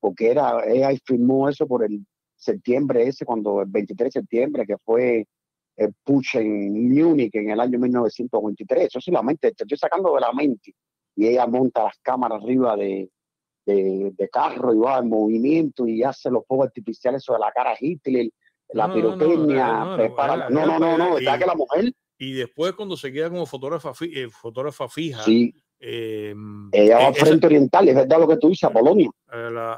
porque era ella firmó eso por el septiembre ese cuando el 23 de septiembre que fue el en Múnich en el año 1923. Eso es la mente, te estoy sacando de la mente. Y ella monta las cámaras arriba de, de, de carro y va en movimiento y hace los juegos artificiales sobre la cara Hitler, la pirotecnia, no, no, No, no, no, que la mujer? Y después, cuando se queda como fotógrafa, eh, fotógrafa fija. Eh, ella va eh, al frente oriental, es verdad lo que tú dices, a Polonia.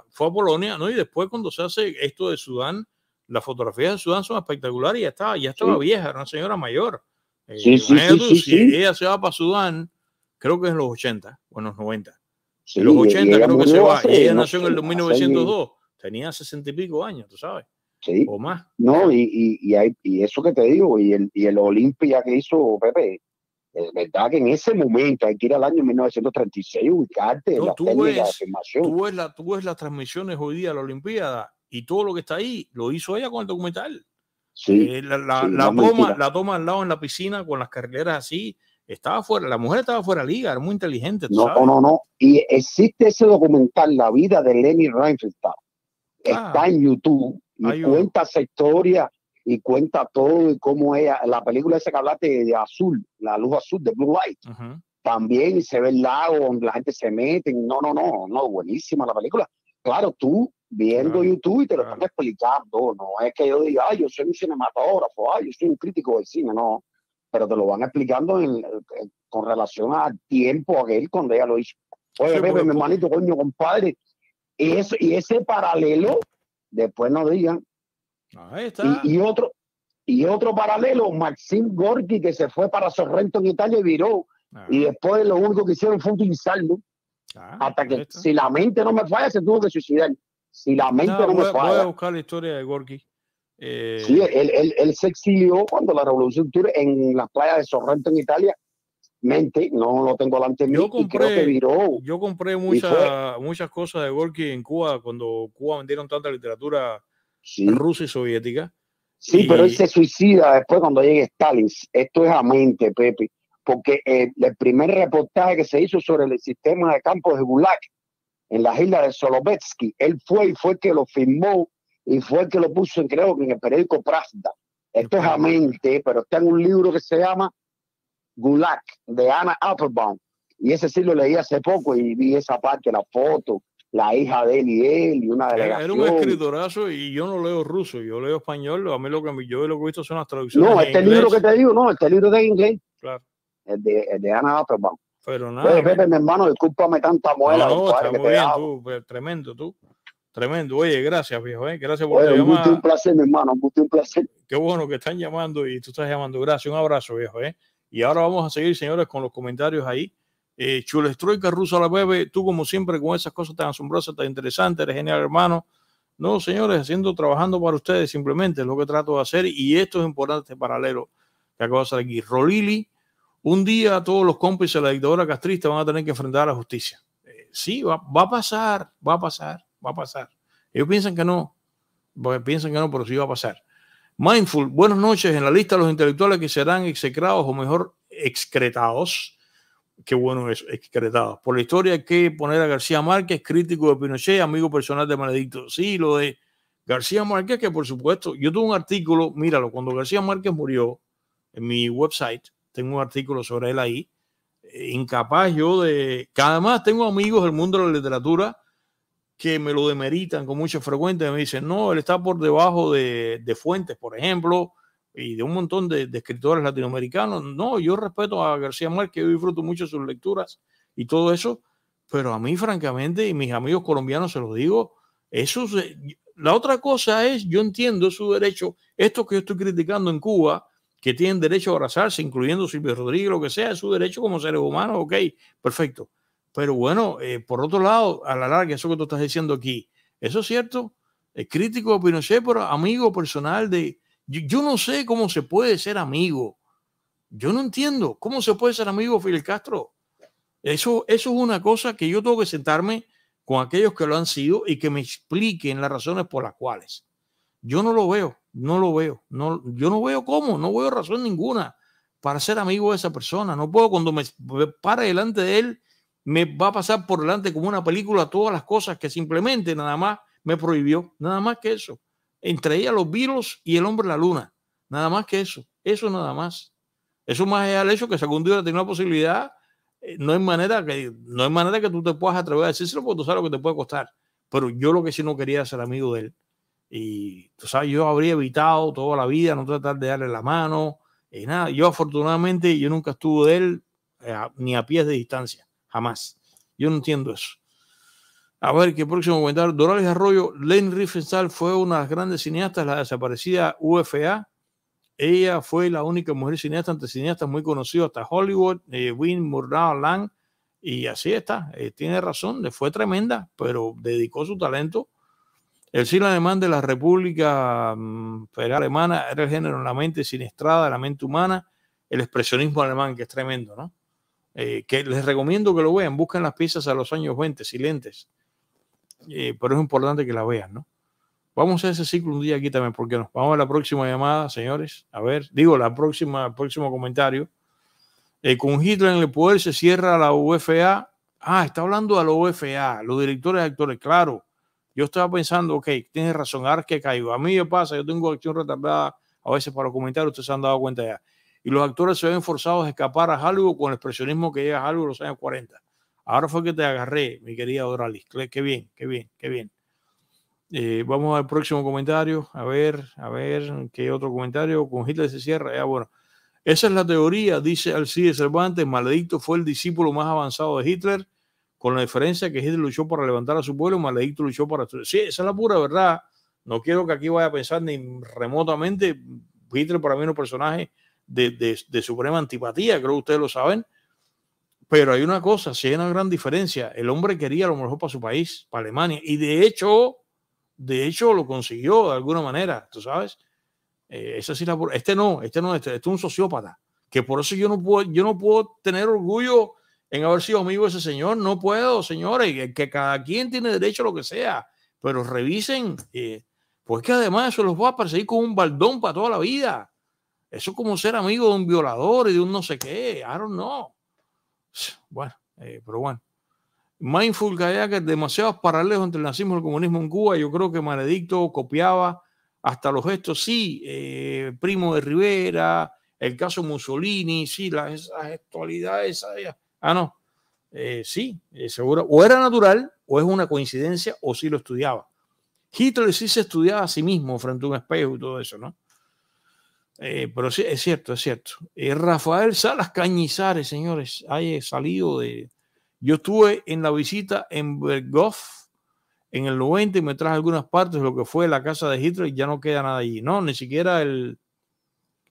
fue a Polonia, ¿no? Y después cuando se hace esto de Sudán, las fotografías de Sudán son espectaculares y ya estaba, ya estaba vieja, era una señora mayor. Eh, sí, sí, sí, ella se va para Sudán, creo que en los 80 o en los 90. en los 80 creo que se va. ella nació en el 1902. Tenía sesenta y pico años, tú sabes. Sí. O más. No, y, y, hay, y, eso que te digo, y el, y el Olimpia que hizo Pepe, es verdad que en ese momento, hay que ir al año 1936, ubicarte no, tú, ves, tú, ves tú las transmisiones hoy día de la Olimpiada y todo lo que está ahí lo hizo ella con el documental. Sí, eh, la, la, toma, la toma al lado en la piscina con las carreras así. Estaba fuera, la mujer estaba fuera de liga, era muy inteligente. No, no, no. Y existe ese documental, La vida de Lenny Reinfeldt. Está en ah, YouTube y cuenta esa historia y cuenta todo y cómo ella, la película esa que hablaste de azul, la luz azul de Blue Light, también se ve el lago donde la gente se mete. No, no, no, no, buenísima la película. Claro, tú viendo YouTube y te lo están explicando. No es que yo diga, ay, yo soy un cinematógrafo, ay, yo soy un crítico del cine, no. Pero te lo van explicando con relación al tiempo aquel cuando ella lo hizo. Oye, sí, bebé, mi hermanito, coño, compadre. Y, eso, y ese paralelo, después nos digan. Ahí está. Y, otro, y otro paralelo, Maxim Gorki, que se fue para Sorrento en Italia y viró. Y ah. después lo único que hicieron fue utilizarlo. Ah, hasta que, si la mente no me falla, se tuvo que suicidar. Si la mente no, me falla. Voy a buscar la historia de Gorky. Eh, sí, él, se exilió cuando la revolución tuvo en las playas de Sorrento en Italia. Mente, no lo tengo delante mío. Yo compré, creo que viró. Yo compré muchas muchas cosas de Gorky en Cuba cuando Cuba vendieron tanta literatura rusa y soviética. Sí, pero él se suicida después cuando llegue Stalin. Esto es a mente, Pepe, porque eh, el primer reportaje que se hizo sobre el sistema de campos de Gulag en la isla de Solovetsky. Él fue y fue el que lo firmó y fue el que lo puso, creo que en el periódico Pravda. Esto es mente, pero está en un libro que se llama Gulag, de Anna Applebaum. Y ese sí lo leí hace poco y vi esa parte, la foto, la hija de él y él, y una delegación. Era un escritorazo y yo no leo ruso, yo leo español. A mí lo que yo lo que he visto son las traducciones. No, este libro que te digo, no, este libro de inglés. de, el de Anna Applebaum. Pero nada. Oye, mi hermano, discúlpame tanta muela. No, no bien, tú, pues, tremendo, tú. Tremendo. Oye, gracias, viejo. Eh. Gracias por Oye, llamada. Un placer, mi hermano. Un placer. Qué bueno que están llamando y tú estás llamando. Gracias. Un abrazo, viejo. Eh. Y ahora vamos a seguir, señores, con los comentarios ahí. Eh, Chulestroika, Rusa la Bebe, tú como siempre con esas cosas tan asombrosas, tan interesantes, eres genial, hermano. No, señores, haciendo, trabajando para ustedes simplemente es lo que trato de hacer y esto es importante, paralelo que acabo de hacer aquí. Rolili, un día todos los cómplices de la dictadura castrista van a tener que enfrentar a la justicia. Eh, sí, va, a pasar, va a pasar, va a pasar. Ellos piensan que no, piensan que no, pero sí va a pasar. Mindful, buenas noches. En la lista de los intelectuales que serán execrados o mejor excretados, qué bueno es excretados. Por la historia hay que poner a García Márquez, crítico de Pinochet, amigo personal de Maledicto. Sí, lo de García Márquez, que por supuesto, yo tuve un artículo, míralo, cuando García Márquez murió en mi website, tengo un artículo sobre él ahí. Eh, incapaz yo de... cada además tengo amigos del mundo de la literatura que me lo demeritan con mucha frecuencia. Me dicen, no, él está por debajo de, Fuentes, por ejemplo, y de un montón de, escritores latinoamericanos. No, yo respeto a García Márquez, yo disfruto mucho sus lecturas y todo eso, pero a mí, francamente, y mis amigos colombianos se lo digo, eso la otra cosa es, yo entiendo su derecho, esto que yo estoy criticando en Cuba, que tienen derecho a abrazarse, incluyendo Silvio Rodríguez, lo que sea, es su derecho como seres humanos, ok, perfecto. Pero bueno, eh, por otro lado, a la larga, eso que tú estás diciendo aquí, eso es cierto, es crítico de Pinochet, pero amigo personal de... Yo, no sé cómo se puede ser amigo. Yo no entiendo cómo se puede ser amigo de Fidel Castro. Eso, eso es una cosa que yo tengo que sentarme con aquellos que lo han sido y que me expliquen las razones por las cuales. Yo no lo veo. No lo veo. No, yo no veo cómo, no veo razón ninguna para ser amigo de esa persona. No puedo, cuando me pare delante de él, me va a pasar por delante como una película todas las cosas que simplemente nada más me prohibió. Nada más que eso. Entre ella los virus y el hombre la luna. Nada más que eso. Eso nada más. Eso más allá del hecho que según tú día tiene una posibilidad, eh, no hay manera que no hay manera que tú te puedas atrever a decírselo porque tú sabes lo que te puede costar. Pero yo lo que sí no quería ser amigo de él. Y tú sabes, yo habría evitado toda la vida no tratar de darle la mano. Y eh, nada, yo afortunadamente yo nunca estuve de él eh, ni a pies de distancia, jamás. Yo no entiendo eso. A ver, qué próximo comentario. Dorales Arroyo, lane Riefenstahl fue una de las grandes cineastas, la desaparecida UFA. Ella fue la única mujer cineasta ante cineastas muy conocida hasta Hollywood, eh, Wynne Lang, y así está. Eh, tiene razón, le fue tremenda, pero dedicó su talento el siglo alemán de la República mm, Federal Alemana era el género en la mente siniestrada, la mente humana, el expresionismo alemán, que es tremendo, ¿no? Eh, que les recomiendo que lo vean, busquen las piezas a los años 20, silentes, eh, pero es importante que la vean, ¿no? Vamos a ese ciclo un día aquí también, porque nos vamos a la próxima llamada, señores. A ver, digo, la próxima, próximo comentario. Eh, con Hitler en el poder se cierra la UFA. Ah, está hablando a la UFA, los directores y actores, claro yo estaba pensando, ok, tienes razón, ahora que caigo. A mí me pasa, yo tengo acción retardada a veces para comentar, ustedes se han dado cuenta ya. Y los actores se ven forzados a escapar a algo con el expresionismo que llega a algo en los años 40. Ahora fue que te agarré, mi querida Doralis. Qué bien, qué bien, qué bien. Eh, vamos al próximo comentario. A ver, a ver, qué otro comentario. Con Hitler se cierra. Ya, bueno. Esa es la teoría, dice Alcide Cervantes. Maledicto fue el discípulo más avanzado de Hitler con la diferencia que Hitler luchó para levantar a su pueblo y Maledicto luchó para... Sí, esa es la pura verdad. No quiero que aquí vaya a pensar ni remotamente. Hitler para mí es un personaje de, de, suprema antipatía, creo que ustedes lo saben. Pero hay una cosa, sí hay una gran diferencia. El hombre quería lo mejor para su país, para Alemania. Y de hecho, de hecho lo consiguió de alguna manera, tú sabes. Eh, esa sí la, este no, este no, este, este, es un sociópata. Que por eso yo no puedo, yo no puedo tener orgullo en haber sido amigo de ese señor. No puedo, señores, que cada quien tiene derecho a lo que sea, pero revisen, eh, pues que además eso los va a perseguir con un baldón para toda la vida. Eso es como ser amigo de un violador y de un no sé qué, I don't know. Bueno, eh, pero bueno. Mindful que demasiados paralelos entre el nazismo y el comunismo en Cuba. Yo creo que Maledicto copiaba hasta los gestos, sí, eh, primo de Rivera, el caso Mussolini, sí, las, esas gestualidades, Ah, no. Eh, sí, eh, seguro. O era natural, o es una coincidencia, o sí lo estudiaba. Hitler sí se estudiaba a sí mismo frente a un espejo y todo eso, ¿no? Eh, pero sí, es cierto, es cierto. Rafael Salas Cañizares, señores, ha salido de... Yo estuve en la visita en Berghoff en el 90 y me traje algunas partes de lo que fue la casa de Hitler y ya no queda nada allí. No, ni siquiera el,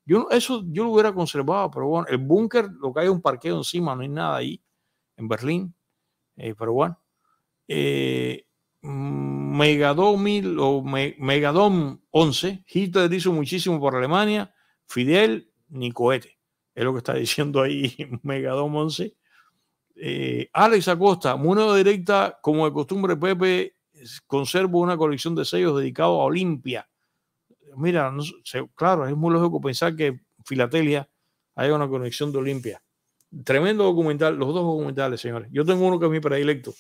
yo eso yo lo hubiera conservado, pero bueno, el búnker, lo que hay un parqueo encima, no hay nada ahí en Berlín, eh, pero bueno. Eh, Megadom, o 11, Hitler hizo muchísimo por Alemania, Fidel ni cohete, es lo que está diciendo ahí Megadom 11. Eh, Alex Acosta, moneda directa, como de costumbre Pepe, conservo una colección de sellos dedicado a Olimpia mira, claro, es muy lógico pensar que Filatelia haya una conexión de Olimpia. Tremendo documental, los dos documentales, señores. Yo tengo uno que es mi predilecto.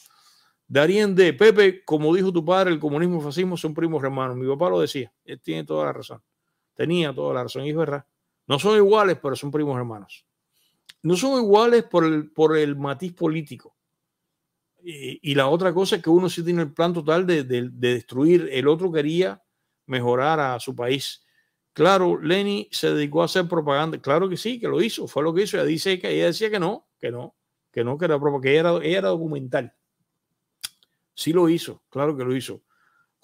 Darien De Pepe, como dijo tu padre, el comunismo y el fascismo son primos hermanos. Mi papá lo decía. Él tiene toda la razón. Tenía toda la razón. Y es verdad. No son iguales, pero son primos hermanos. No son iguales por el, por el matiz político. Y, la otra cosa es que uno sí tiene el plan total de, de destruir. El otro quería mejorar a su país. Claro, Lenny se dedicó a hacer propaganda. Claro que sí, que lo hizo, fue lo que hizo. Ella, dice que, ella decía que no, que no, que no, que era propaganda, que era, era documental. Sí lo hizo, claro que lo hizo.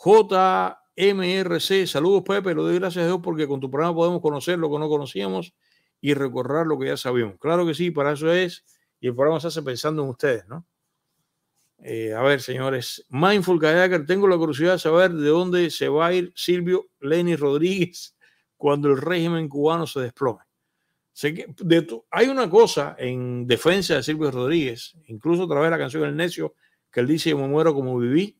JMRC, saludos Pepe, lo doy gracias a Dios porque con tu programa podemos conocer lo que no conocíamos y recorrer lo que ya sabíamos. Claro que sí, para eso es, y el programa se hace pensando en ustedes, ¿no? Eh, a ver, señores, Mindful Kayaker, tengo la curiosidad de saber de dónde se va a ir Silvio Lenny Rodríguez cuando el régimen cubano se desplome. hay una cosa en defensa de Silvio Rodríguez, incluso a través de la canción El Necio, que él dice, me muero como viví.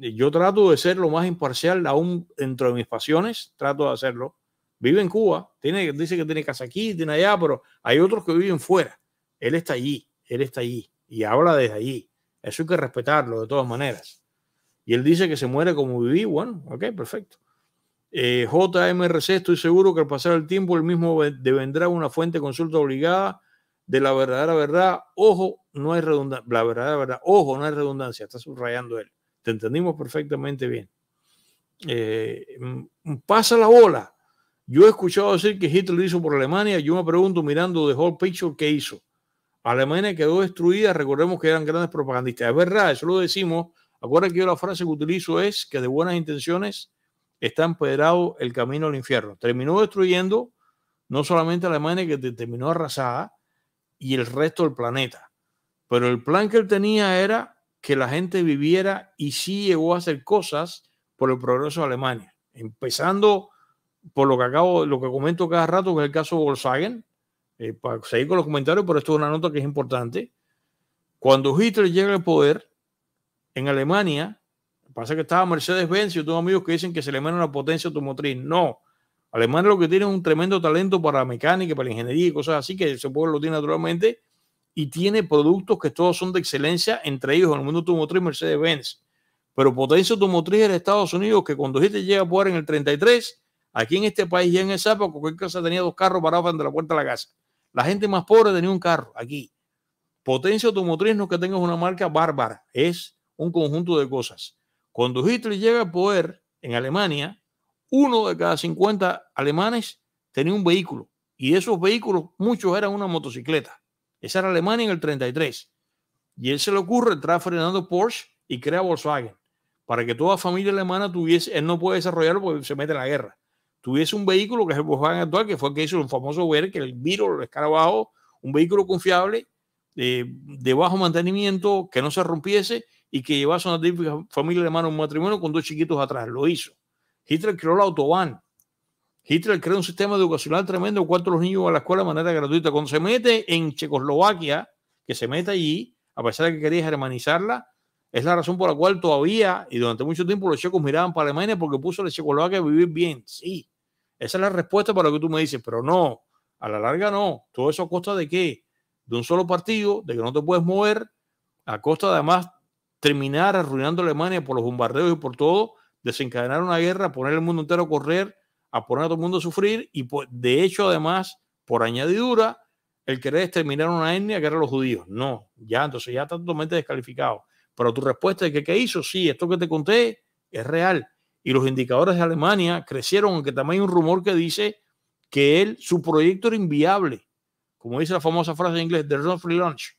Eh, yo trato de ser lo más imparcial, aún dentro de mis pasiones, trato de hacerlo. Vive en Cuba, tiene, dice que tiene casa aquí, tiene allá, pero hay otros que viven fuera. Él está allí, él está allí y habla desde allí eso hay que respetarlo de todas maneras. Y él dice que se muere como viví. Bueno, ok, perfecto. Eh, JMRC, estoy seguro que al pasar el tiempo el mismo devendrá una fuente de consulta obligada de la verdadera verdad. Ojo, no hay redundancia. La verdadera verdad. Ojo, no hay redundancia. Está subrayando él. Te entendimos perfectamente bien. Eh, mm, pasa la bola. Yo he escuchado decir que Hitler hizo por Alemania. Yo me pregunto, mirando The Whole Picture, ¿qué hizo? Alemania quedó destruida, recordemos que eran grandes propagandistas. Es verdad, eso lo decimos. Acuérdense que yo la frase que utilizo es que de buenas intenciones está empedrado el camino al infierno. Terminó destruyendo no solamente Alemania, que terminó arrasada, y el resto del planeta. Pero el plan que él tenía era que la gente viviera y sí llegó a hacer cosas por el progreso de Alemania. Empezando por lo que lo que comento cada rato, que es el caso de Volkswagen, eh, para seguir con los comentarios, pero esto es una nota que es importante. Cuando Hitler llega al poder en Alemania, pasa que estaba Mercedes-Benz. y otros amigos que dicen que se le una potencia automotriz. No, Alemania lo que tiene es un tremendo talento para la mecánica, para la ingeniería y cosas así, que ese pueblo lo tiene naturalmente, y tiene productos que todos son de excelencia, entre ellos en el mundo automotriz Mercedes-Benz. Pero potencia automotriz era Estados Unidos, que cuando Hitler llega al poder en el 33, aquí en este país y en el época, cualquier casa tenía dos carros parados frente la puerta de la casa. La gente más pobre tenía un carro aquí. Potencia automotriz no que tengas una marca bárbara, es un conjunto de cosas. Cuando Hitler llega al poder en Alemania, uno de cada 50 alemanes tenía un vehículo y de esos vehículos muchos eran una motocicleta. Esa era Alemania en el 33. Y él se le ocurre entrar Fernando Porsche y crea Volkswagen para que toda familia alemana tuviese, él no puede desarrollarlo porque se mete en la guerra tuviese un vehículo que es el Volkswagen actual, que fue el que hizo el famoso ver que el Viro, el escarabajo, un vehículo confiable, eh, de bajo mantenimiento, que no se rompiese y que llevase una típica familia de mano un matrimonio con dos chiquitos atrás. Lo hizo. Hitler creó la autobahn. Hitler creó un sistema educacional tremendo, cuatro los niños a la escuela de manera gratuita. Cuando se mete en Checoslovaquia, que se mete allí, a pesar de que quería germanizarla, es la razón por la cual todavía y durante mucho tiempo los checos miraban para Alemania porque puso a la Checoslovaquia a vivir bien. Sí, esa es la respuesta para lo que tú me dices, pero no, a la larga no. Todo eso a costa de qué? De un solo partido, de que no te puedes mover, a costa de además terminar arruinando Alemania por los bombardeos y por todo, desencadenar una guerra, poner el mundo entero a correr, a poner a todo el mundo a sufrir y pues, de hecho además, por añadidura, el querer exterminar una etnia que eran los judíos. No, ya entonces ya está totalmente descalificado. Pero tu respuesta de que qué hizo, sí, esto que te conté es real y los indicadores de Alemania crecieron, aunque también hay un rumor que dice que él, su proyecto era inviable. Como dice la famosa frase en inglés, there's no free lunch.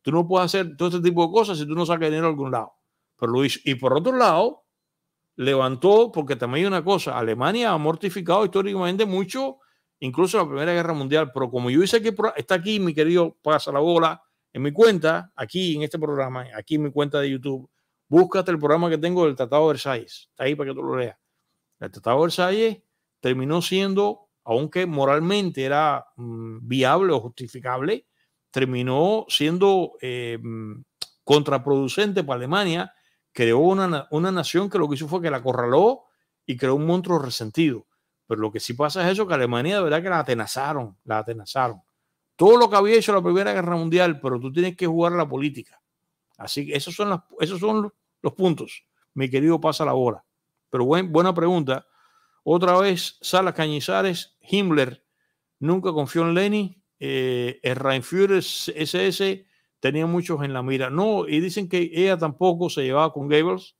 Tú no puedes hacer todo este tipo de cosas si tú no sacas dinero a algún lado. Pero lo hizo. Y por otro lado, levantó, porque también hay una cosa, Alemania ha mortificado históricamente mucho, incluso la Primera Guerra Mundial. Pero como yo hice que está aquí, mi querido, pasa la bola en mi cuenta, aquí en este programa, aquí en mi cuenta de YouTube, Búscate el programa que tengo del Tratado de Versalles. Está ahí para que tú lo leas. El Tratado de Versalles terminó siendo, aunque moralmente era mm, viable o justificable, terminó siendo eh, mm, contraproducente para Alemania. Creó una, nación que lo que hizo fue que la corraló y creó un monstruo resentido. Pero lo que sí pasa es eso, que Alemania de verdad que la atenazaron, la atenazaron. Todo lo que había hecho la Primera Guerra Mundial, pero tú tienes que jugar la política. Así que esos son, los, puntos. Mi querido, pasa la hora. Pero buena pregunta. Otra vez, Salas Cañizares, Himmler nunca confió en Lenin. Eh, el Reinführer SS tenía muchos en la mira. No, y dicen que ella tampoco se llevaba con Goebbels,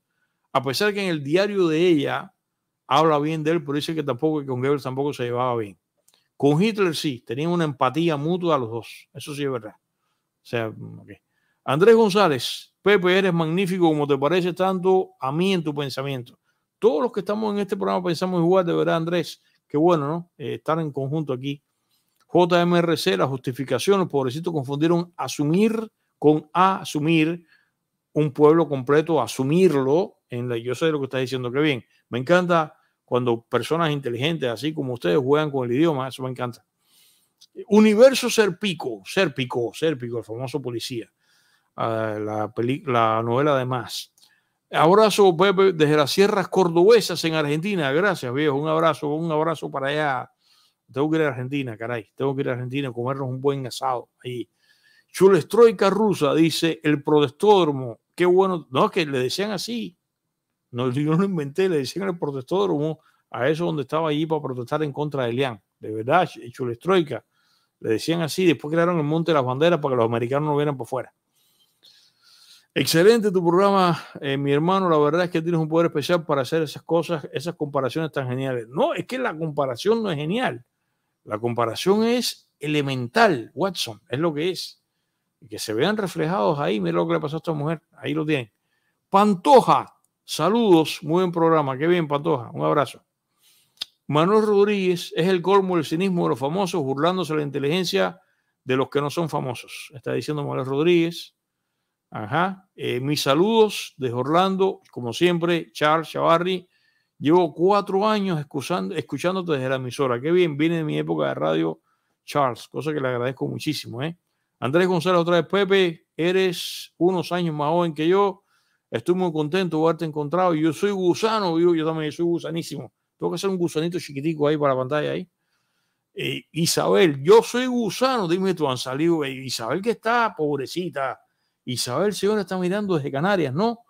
a pesar que en el diario de ella habla bien de él, pero dice que tampoco que con Goebbels tampoco se llevaba bien. Con Hitler sí, tenían una empatía mutua los dos. Eso sí es verdad. O sea, Andrés González, Pepe, eres magnífico como te parece tanto a mí en tu pensamiento. Todos los que estamos en este programa pensamos igual, de verdad, Andrés. Qué bueno, ¿no? Eh, estar en conjunto aquí. JMRC, la justificación, los pobrecitos confundieron asumir con asumir un pueblo completo, asumirlo. En la, yo sé lo que estás diciendo, qué bien. Me encanta cuando personas inteligentes, así como ustedes, juegan con el idioma, eso me encanta. Universo Serpico, Serpico, Serpico, el famoso policía la, la novela de más. Abrazo, Pepe, desde las sierras cordobesas en Argentina. Gracias, viejo. Un abrazo, un abrazo para allá. Tengo que ir a Argentina, caray. Tengo que ir a Argentina a comernos un buen asado ahí. Chulestroika rusa dice: el protestódromo, qué bueno. No, que le decían así. No, yo lo inventé, le decían el protestódromo a eso donde estaba allí para protestar en contra de Elian. De verdad, Chulestroika. Le decían así. Después crearon el Monte de las Banderas para que los americanos no vieran por fuera. Excelente tu programa, eh, mi hermano. La verdad es que tienes un poder especial para hacer esas cosas, esas comparaciones tan geniales. No, es que la comparación no es genial. La comparación es elemental, Watson, es lo que es. Y que se vean reflejados ahí. Mira lo que le pasó a esta mujer. Ahí lo tienen. Pantoja, saludos. Muy buen programa. Qué bien, Pantoja. Un abrazo. Manuel Rodríguez es el colmo del cinismo de los famosos, burlándose de la inteligencia de los que no son famosos. Está diciendo Manuel Rodríguez. Ajá. Eh, mis saludos desde Orlando, como siempre, Charles Chavarri. Llevo cuatro años escuchando, escuchándote desde la emisora. Qué bien, viene de mi época de radio, Charles, cosa que le agradezco muchísimo. ¿eh? Andrés González, otra vez, Pepe, eres unos años más joven que yo. Estoy muy contento de haberte encontrado. Yo soy gusano, yo, yo también soy gusanísimo. Tengo que ser un gusanito chiquitico ahí para la pantalla ahí. Eh, Isabel, yo soy gusano, dime tú, han salido. Eh, Isabel que está pobrecita Isabel señor está mirando desde Canarias, no.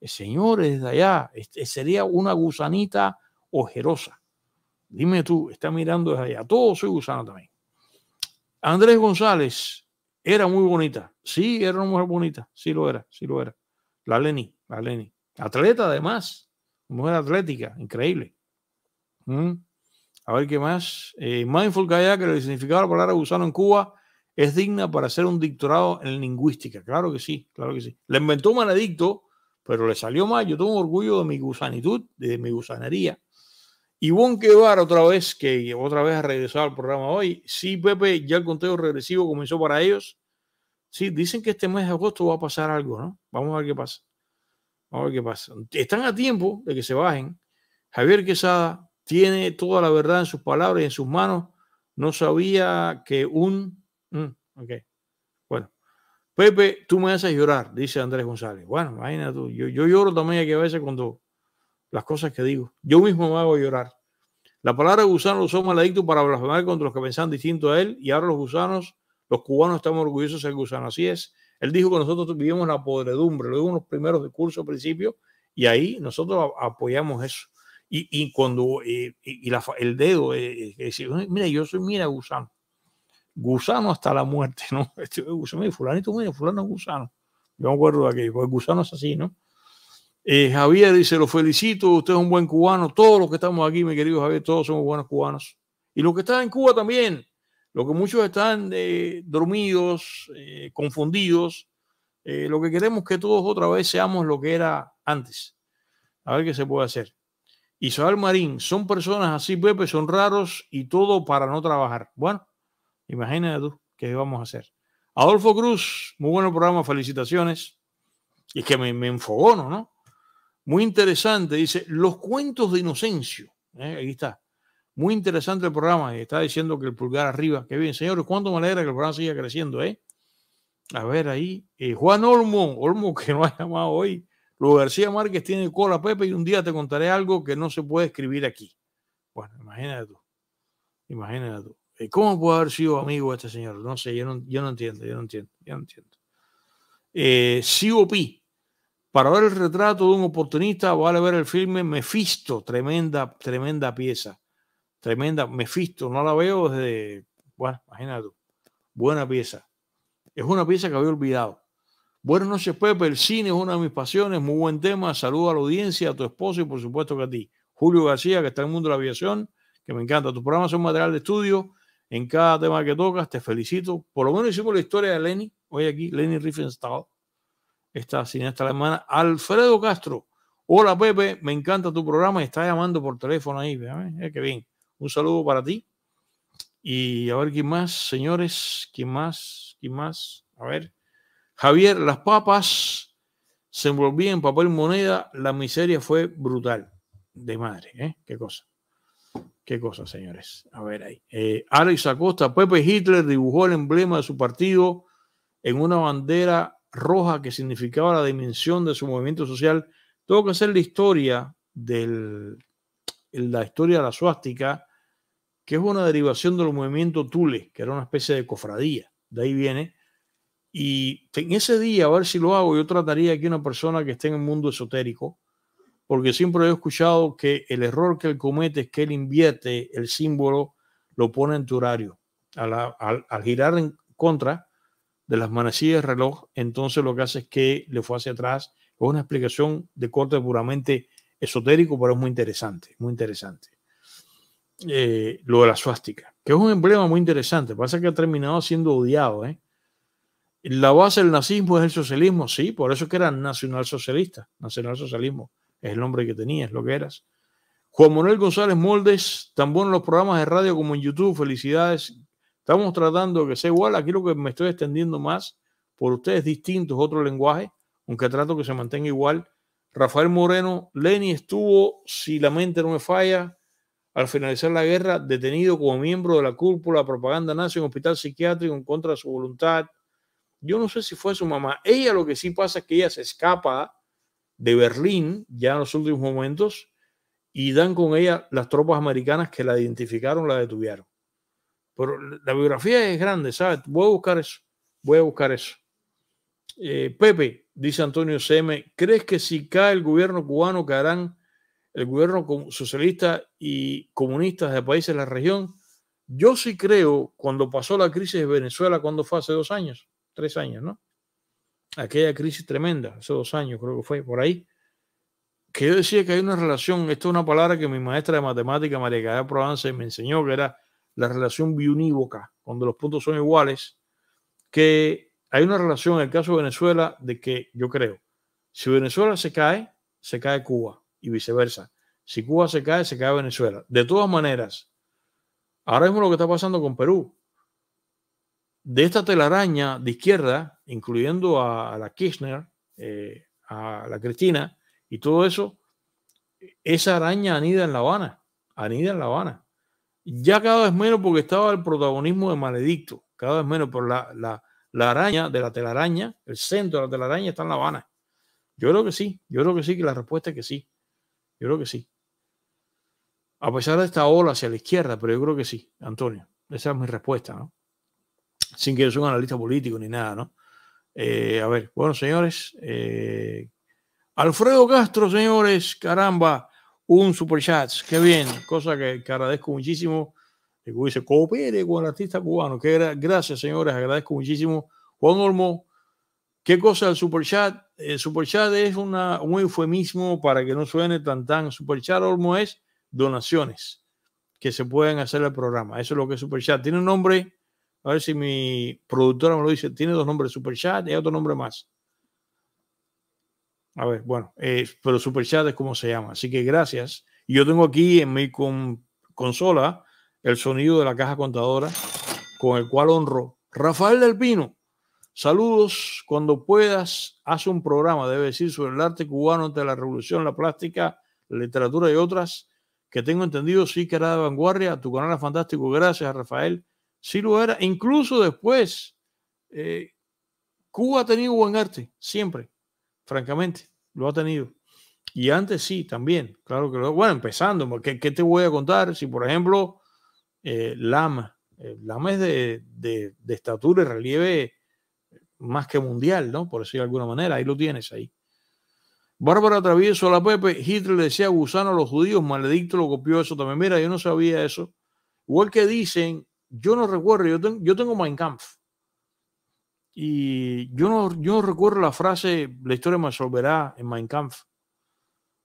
Señores, desde allá, este sería una gusanita ojerosa. Dime tú, está mirando desde allá. Todo soy gusano también. Andrés González era muy bonita. Sí, era una mujer bonita. Sí lo era, sí lo era. La Leni, la Leni. Atleta además. Mujer atlética, increíble. ¿Mm? A ver qué más. Eh, mindful Kayak, que significado significaba la palabra gusano en Cuba es digna para hacer un doctorado en lingüística. Claro que sí, claro que sí. La inventó un maledicto, pero le salió mal. Yo tengo orgullo de mi gusanitud, de mi gusanería. Que Bonquevar otra vez, que otra vez ha regresado al programa hoy. Sí, Pepe, ya el conteo regresivo comenzó para ellos. Sí, dicen que este mes de agosto va a pasar algo, ¿no? Vamos a ver qué pasa. Vamos a ver qué pasa. Están a tiempo de que se bajen. Javier Quesada tiene toda la verdad en sus palabras y en sus manos. No sabía que un Mm, ok. Bueno. Pepe, tú me haces llorar, dice Andrés González. Bueno, imagínate, tú. Yo, lloro también aquí a veces cuando las cosas que digo. Yo mismo me hago llorar. La palabra gusano lo usó maledicto para blasfemar contra los que pensaban distinto a él y ahora los gusanos, los cubanos estamos orgullosos del gusano. Así es. Él dijo que nosotros vivimos la podredumbre, lo dijo en los primeros discursos al principio y ahí nosotros apoyamos eso. Y, cuando eh, y la, el dedo, eh, eh, mira, yo soy mira gusano gusano hasta la muerte, ¿no? Este gusano, fulanito, fulano es gusano. Yo me acuerdo de aquello, porque el gusano es así, ¿no? Eh, Javier dice, lo felicito, usted es un buen cubano, todos los que estamos aquí, mi querido Javier, todos somos buenos cubanos. Y los que están en Cuba también, los que muchos están eh, dormidos, eh, confundidos, lo que queremos que todos otra vez seamos lo que era antes. A ver qué se puede hacer. Isabel Marín, son personas así, Pepe, son raros y todo para no trabajar. Bueno, Imagínate tú qué vamos a hacer. Adolfo Cruz, muy buen programa, felicitaciones. Y es que me, me enfogono, ¿no? Muy interesante, dice, los cuentos de Inocencio. ¿eh? Ahí está. Muy interesante el programa. Está diciendo que el pulgar arriba. Qué bien, señores. Cuánto me alegra que el programa siga creciendo, ¿eh? A ver ahí. Eh, Juan Olmo, Olmo que no ha llamado hoy. Luis García Márquez tiene cola, Pepe, y un día te contaré algo que no se puede escribir aquí. Bueno, imagínate tú. Imagínate tú. Eh, ¿Cómo puede haber sido amigo este señor? No sé, yo no, yo no entiendo, yo no entiendo, yo no entiendo. Eh, pi para ver el retrato de un oportunista, vale ver el filme Mefisto, tremenda, tremenda pieza. Tremenda, Mefisto, no la veo desde, bueno, imagínate buena pieza. Es una pieza que había olvidado. Buenas noches, Pepe. El cine es una de mis pasiones. Muy buen tema. Saludo a la audiencia, a tu esposo y por supuesto que a ti. Julio García, que está en el mundo de la aviación, que me encanta. Tus programas son material de estudio en cada tema que tocas. Te felicito. Por lo menos hicimos la historia de Lenny. Hoy aquí, Lenny Riefenstahl, esta cineasta Alfredo Castro. Hola Pepe, me encanta tu programa. Está llamando por teléfono ahí. que eh, qué bien. Un saludo para ti. Y a ver quién más, señores. ¿Quién más? ¿Quién más? A ver. Javier, las papas se envolvían en papel moneda. La miseria fue brutal. De madre, ¿eh? Qué cosa. Qué cosa, señores. A ver ahí. Eh, Alex Acosta, Pepe Hitler dibujó el emblema de su partido en una bandera roja que significaba la dimensión de su movimiento social. Tengo que hacer la historia del la historia de la suástica, que es una derivación del movimiento Tule, que era una especie de cofradía. De ahí viene. Y en ese día, a ver si lo hago, yo trataría que una persona que esté en el mundo esotérico porque siempre he escuchado que el error que él comete es que él invierte el símbolo, lo pone en tu horario. Al, girar en contra de las manecillas del reloj, entonces lo que hace es que le fue hacia atrás. Es una explicación de corte puramente esotérico, pero es muy interesante, muy interesante. Eh, lo de la suástica, que es un emblema muy interesante, pasa que ha terminado siendo odiado. ¿eh? La base del nazismo es el socialismo, sí, por eso es que era nacionalsocialista, nacionalsocialismo es el nombre que tenías, lo que eras. Juan Manuel González Moldes, tan buenos los programas de radio como en YouTube, felicidades. Estamos tratando que sea igual, aquí lo que me estoy extendiendo más, por ustedes distintos, otro lenguaje, aunque trato que se mantenga igual. Rafael Moreno, Leni estuvo, si la mente no me falla, al finalizar la guerra, detenido como miembro de la cúpula propaganda nazi en hospital psiquiátrico en contra de su voluntad. Yo no sé si fue su mamá. Ella lo que sí pasa es que ella se escapa de Berlín ya en los últimos momentos y dan con ella las tropas americanas que la identificaron, la detuvieron. Pero la biografía es grande, ¿sabes? Voy a buscar eso, voy a buscar eso. Eh, Pepe, dice Antonio CM, ¿crees que si cae el gobierno cubano caerán el gobierno socialista y comunista de países de la región? Yo sí creo, cuando pasó la crisis de Venezuela, cuando fue hace dos años, tres años, ¿no? aquella crisis tremenda, hace dos años creo que fue, por ahí, que yo decía que hay una relación, esto es una palabra que mi maestra de matemática, María Clara Provence, me enseñó, que era la relación biunívoca, cuando los puntos son iguales, que hay una relación en el caso de Venezuela de que yo creo, si Venezuela se cae, se cae Cuba y viceversa. Si Cuba se cae, se cae Venezuela. De todas maneras, ahora mismo lo que está pasando con Perú, de esta telaraña de izquierda, incluyendo a, la Kirchner, eh, a la Cristina y todo eso, esa araña anida en La Habana, anida en La Habana. Ya cada vez menos porque estaba el protagonismo de Maledicto, cada vez menos, por la, la, la araña de la telaraña, el centro de la telaraña está en La Habana. Yo creo que sí, yo creo que sí, que la respuesta es que sí, yo creo que sí. A pesar de esta ola hacia la izquierda, pero yo creo que sí, Antonio. Esa es mi respuesta, ¿no? sin que yo sea un analista político ni nada, ¿no? Eh, a ver, bueno, señores. Eh, Alfredo Castro, señores, caramba, un super chat, qué bien, cosa que, agradezco muchísimo. Y dice, coopere con el artista cubano. Qué era gracias, señores, agradezco muchísimo. Juan Olmo, ¿qué cosa el super chat? El super chat es una, un eufemismo para que no suene tan tan. Super chat, Olmo, es donaciones que se pueden hacer al programa. Eso es lo que es super chat. Tiene un nombre a ver si mi productora me lo dice. Tiene dos nombres, Superchat Chat y otro nombre más. A ver, bueno, pero Superchat es como se llama. Así que gracias. Yo tengo aquí en mi consola el sonido de la caja contadora con el cual honro. Rafael del Pino, saludos. Cuando puedas, Hace un programa, debe decir, sobre el arte cubano ante la revolución, la plástica, la literatura y otras que tengo entendido sí que era de vanguardia. Tu canal es fantástico. Gracias, Rafael. Sí lo era. Incluso después, eh, Cuba ha tenido buen arte, siempre, francamente, lo ha tenido. Y antes sí, también, claro que lo. Bueno, empezando, ¿qué, qué te voy a contar? Si, por ejemplo, eh, Lama, eh, Lama es de, de, estatura y relieve más que mundial, ¿no? Por decir de alguna manera, ahí lo tienes ahí. Bárbara Travieso a la Pepe, Hitler le decía gusano a los judíos, maledicto lo copió eso también. Mira, yo no sabía eso. Igual que dicen yo no recuerdo, yo tengo, Mein Kampf. Y yo no, yo recuerdo la frase, la historia me resolverá en Mein Kampf.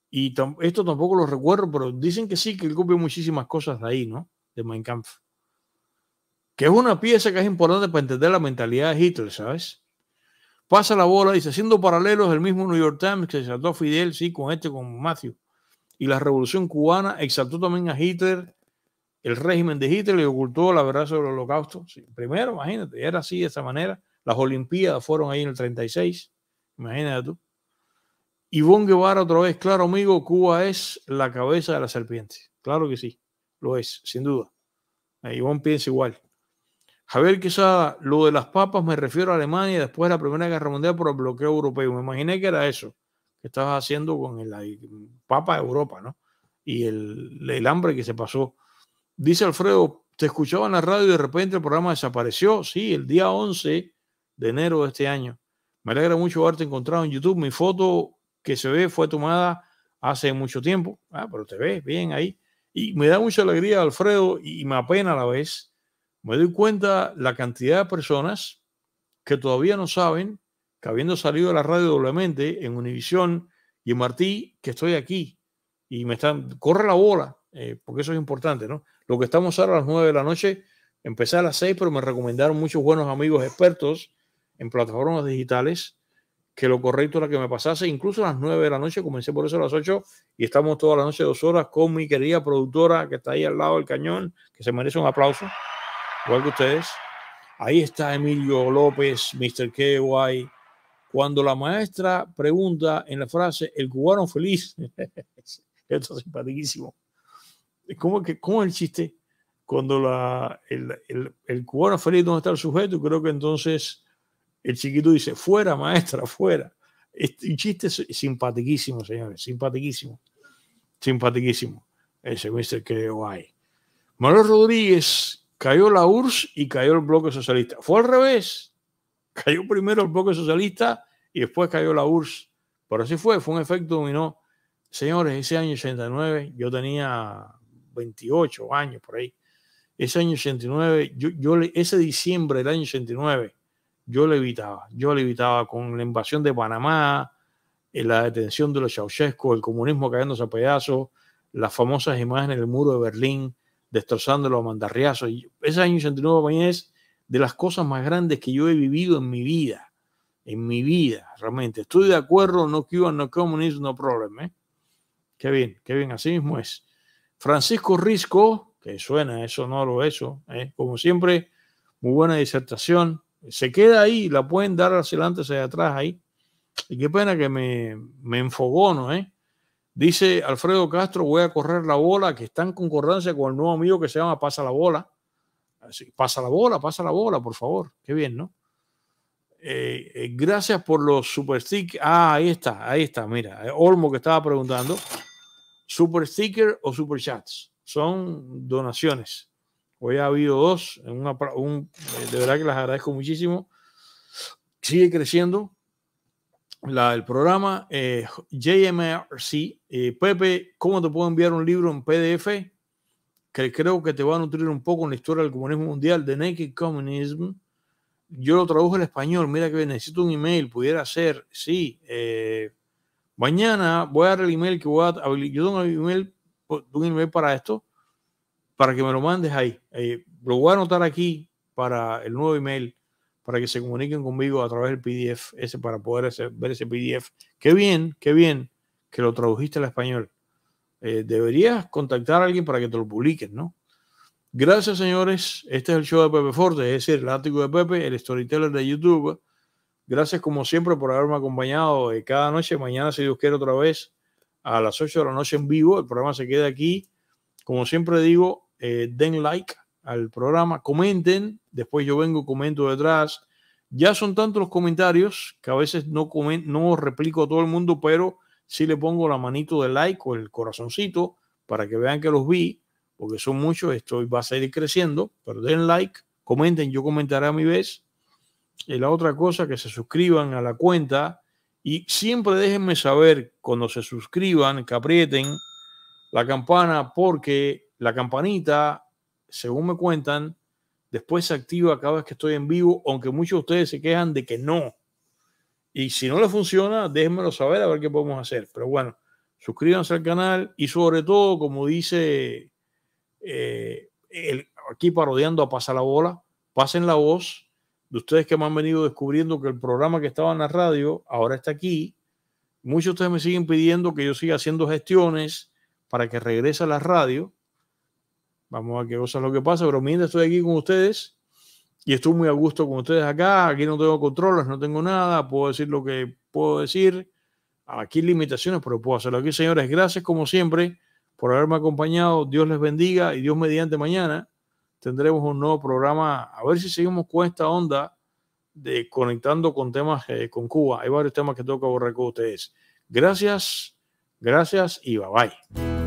Y esto tampoco lo recuerdo, pero dicen que sí, que él copió muchísimas cosas de ahí, ¿no? De Mein Kampf. Que es una pieza que es importante para entender la mentalidad de Hitler, ¿sabes? Pasa la bola, dice, haciendo paralelos el mismo New York Times que exaltó a Fidel, sí, con este, con Matthew. Y la revolución cubana exaltó también a Hitler el régimen de Hitler le ocultó la verdad sobre el holocausto. primero, imagínate, era así de esta manera. Las Olimpiadas fueron ahí en el 36, imagínate tú. Y Guevara otra vez, claro amigo, Cuba es la cabeza de la serpiente. Claro que sí, lo es, sin duda. Eh, Ivón piensa igual. Javier quizá lo de las papas me refiero a Alemania después de la Primera Guerra Mundial por el bloqueo europeo. Me imaginé que era eso que estabas haciendo con el, papa de Europa, ¿no? Y el, el hambre que se pasó Dice Alfredo, te escuchaba en la radio y de repente el programa desapareció. Sí, el día 11 de enero de este año. Me alegra mucho haberte encontrado en YouTube. Mi foto que se ve fue tomada hace mucho tiempo. Ah, pero te ves bien ahí. Y me da mucha alegría, Alfredo, y me apena a la vez. Me doy cuenta la cantidad de personas que todavía no saben que habiendo salido de la radio doblemente en Univisión y en Martí, que estoy aquí y me están, corre la bola. Eh, porque eso es importante, ¿no? Lo que estamos ahora a las 9 de la noche, empecé a las 6, pero me recomendaron muchos buenos amigos expertos en plataformas digitales que lo correcto era que me pasase incluso a las 9 de la noche, comencé por eso a las 8 y estamos toda la noche dos horas con mi querida productora que está ahí al lado del cañón, que se merece un aplauso, igual que ustedes. Ahí está Emilio López, Mr. KY. Cuando la maestra pregunta en la frase, el cubano feliz, esto es simpaticísimo. ¿Cómo, que, cómo es el chiste? Cuando la, el, el, el, cubano feliz no está el sujeto, creo que entonces el chiquito dice, fuera maestra, fuera. Este, chiste es simpaticísimo, señores, simpaticísimo, simpaticísimo, el semestre que hay. Manuel Rodríguez cayó la URSS y cayó el bloque socialista. Fue al revés. Cayó primero el bloque socialista y después cayó la URSS. Pero así fue, fue un efecto dominó. Señores, ese año 89 yo tenía 28 años por ahí. Ese año 89, yo, ese diciembre del año 89, yo lo evitaba, yo lo evitaba con la invasión de Panamá, eh, la detención de los Ceausescu, el comunismo cayéndose a pedazos, las famosas imágenes del muro de Berlín, destrozando los mandarriazos. Ese año 89 para mí es de las cosas más grandes que yo he vivido en mi vida, en mi vida, realmente. Estoy de acuerdo, no Cuba, no comunismo no problema ¿eh? Qué bien, qué bien, así mismo es. Francisco Risco, que suena eso, no lo eso, ¿eh? como siempre, muy buena disertación. Se queda ahí, la pueden dar hacia adelante, hacia atrás ahí. Y qué pena que me, me enfogó, Eh? Dice Alfredo Castro, voy a correr la bola, que está en concordancia con el nuevo amigo que se llama Pasa la bola. Ah, pasa la bola, pasa la bola, por favor. Qué bien, ¿no? Eh, eh, gracias por los super stick. Ah, ahí está, ahí está, mira. Olmo que estaba preguntando super sticker o super chats. Son donaciones. Hoy ha habido dos. Eh, de verdad que las agradezco muchísimo. Sigue creciendo la programa. Eh, JMRC. Eh, Pepe, ¿cómo te puedo enviar un libro en PDF? Que creo que te va a nutrir un poco en la historia del comunismo mundial, de Naked Communism. Yo lo tradujo al español. Mira que necesito un email. Pudiera ser, sí. Mañana voy a dar el email que voy a yo tengo un email, email para esto, para que me lo mandes ahí. Eh, lo voy a anotar aquí para el nuevo email, para que se comuniquen conmigo a través del PDF, ese para poder ver ese PDF. Qué bien, qué bien que lo tradujiste al español. Eh, deberías contactar a alguien para que te lo publiquen, ¿no? Gracias, señores. Este es el show de Pepe Forte, es decir, el ático de Pepe, el storyteller de YouTube Gracias como siempre por haberme acompañado eh, cada noche. Mañana, si Dios quiere, otra vez a las 8 de la noche en vivo. El programa se queda aquí. Como siempre digo, eh, den like al programa, comenten, después yo vengo, comento detrás. Ya son tantos los comentarios que a veces no, comen, no replico a todo el mundo, pero sí le pongo la manito de like o el corazoncito para que vean que los vi, porque son muchos, esto va a seguir creciendo, pero den like, comenten, yo comentaré a mi vez la otra cosa, que se suscriban a la cuenta y siempre déjenme saber cuando se suscriban, que aprieten la campana porque la campanita, según me cuentan, después se activa cada vez que estoy en vivo, aunque muchos de ustedes se quejan de que no. Y si no le funciona, déjenmelo saber a ver qué podemos hacer. Pero bueno, suscríbanse al canal y sobre todo, como dice eh, el, aquí parodiando a Pasa la Bola, pasen la voz de ustedes que me han venido descubriendo que el programa que estaba en la radio ahora está aquí. Muchos de ustedes me siguen pidiendo que yo siga haciendo gestiones para que regrese a la radio. Vamos a ver qué cosa es lo que pasa, pero mientras estoy aquí con ustedes y estoy muy a gusto con ustedes acá. Aquí no tengo controles, no tengo nada, puedo decir lo que puedo decir. Aquí limitaciones, pero puedo hacerlo aquí, señores. Gracias como siempre por haberme acompañado. Dios les bendiga y Dios mediante mañana tendremos un nuevo programa, a ver si seguimos con esta onda de conectando con temas eh, con Cuba. Hay varios temas que que borrar con ustedes. Gracias, gracias y bye bye.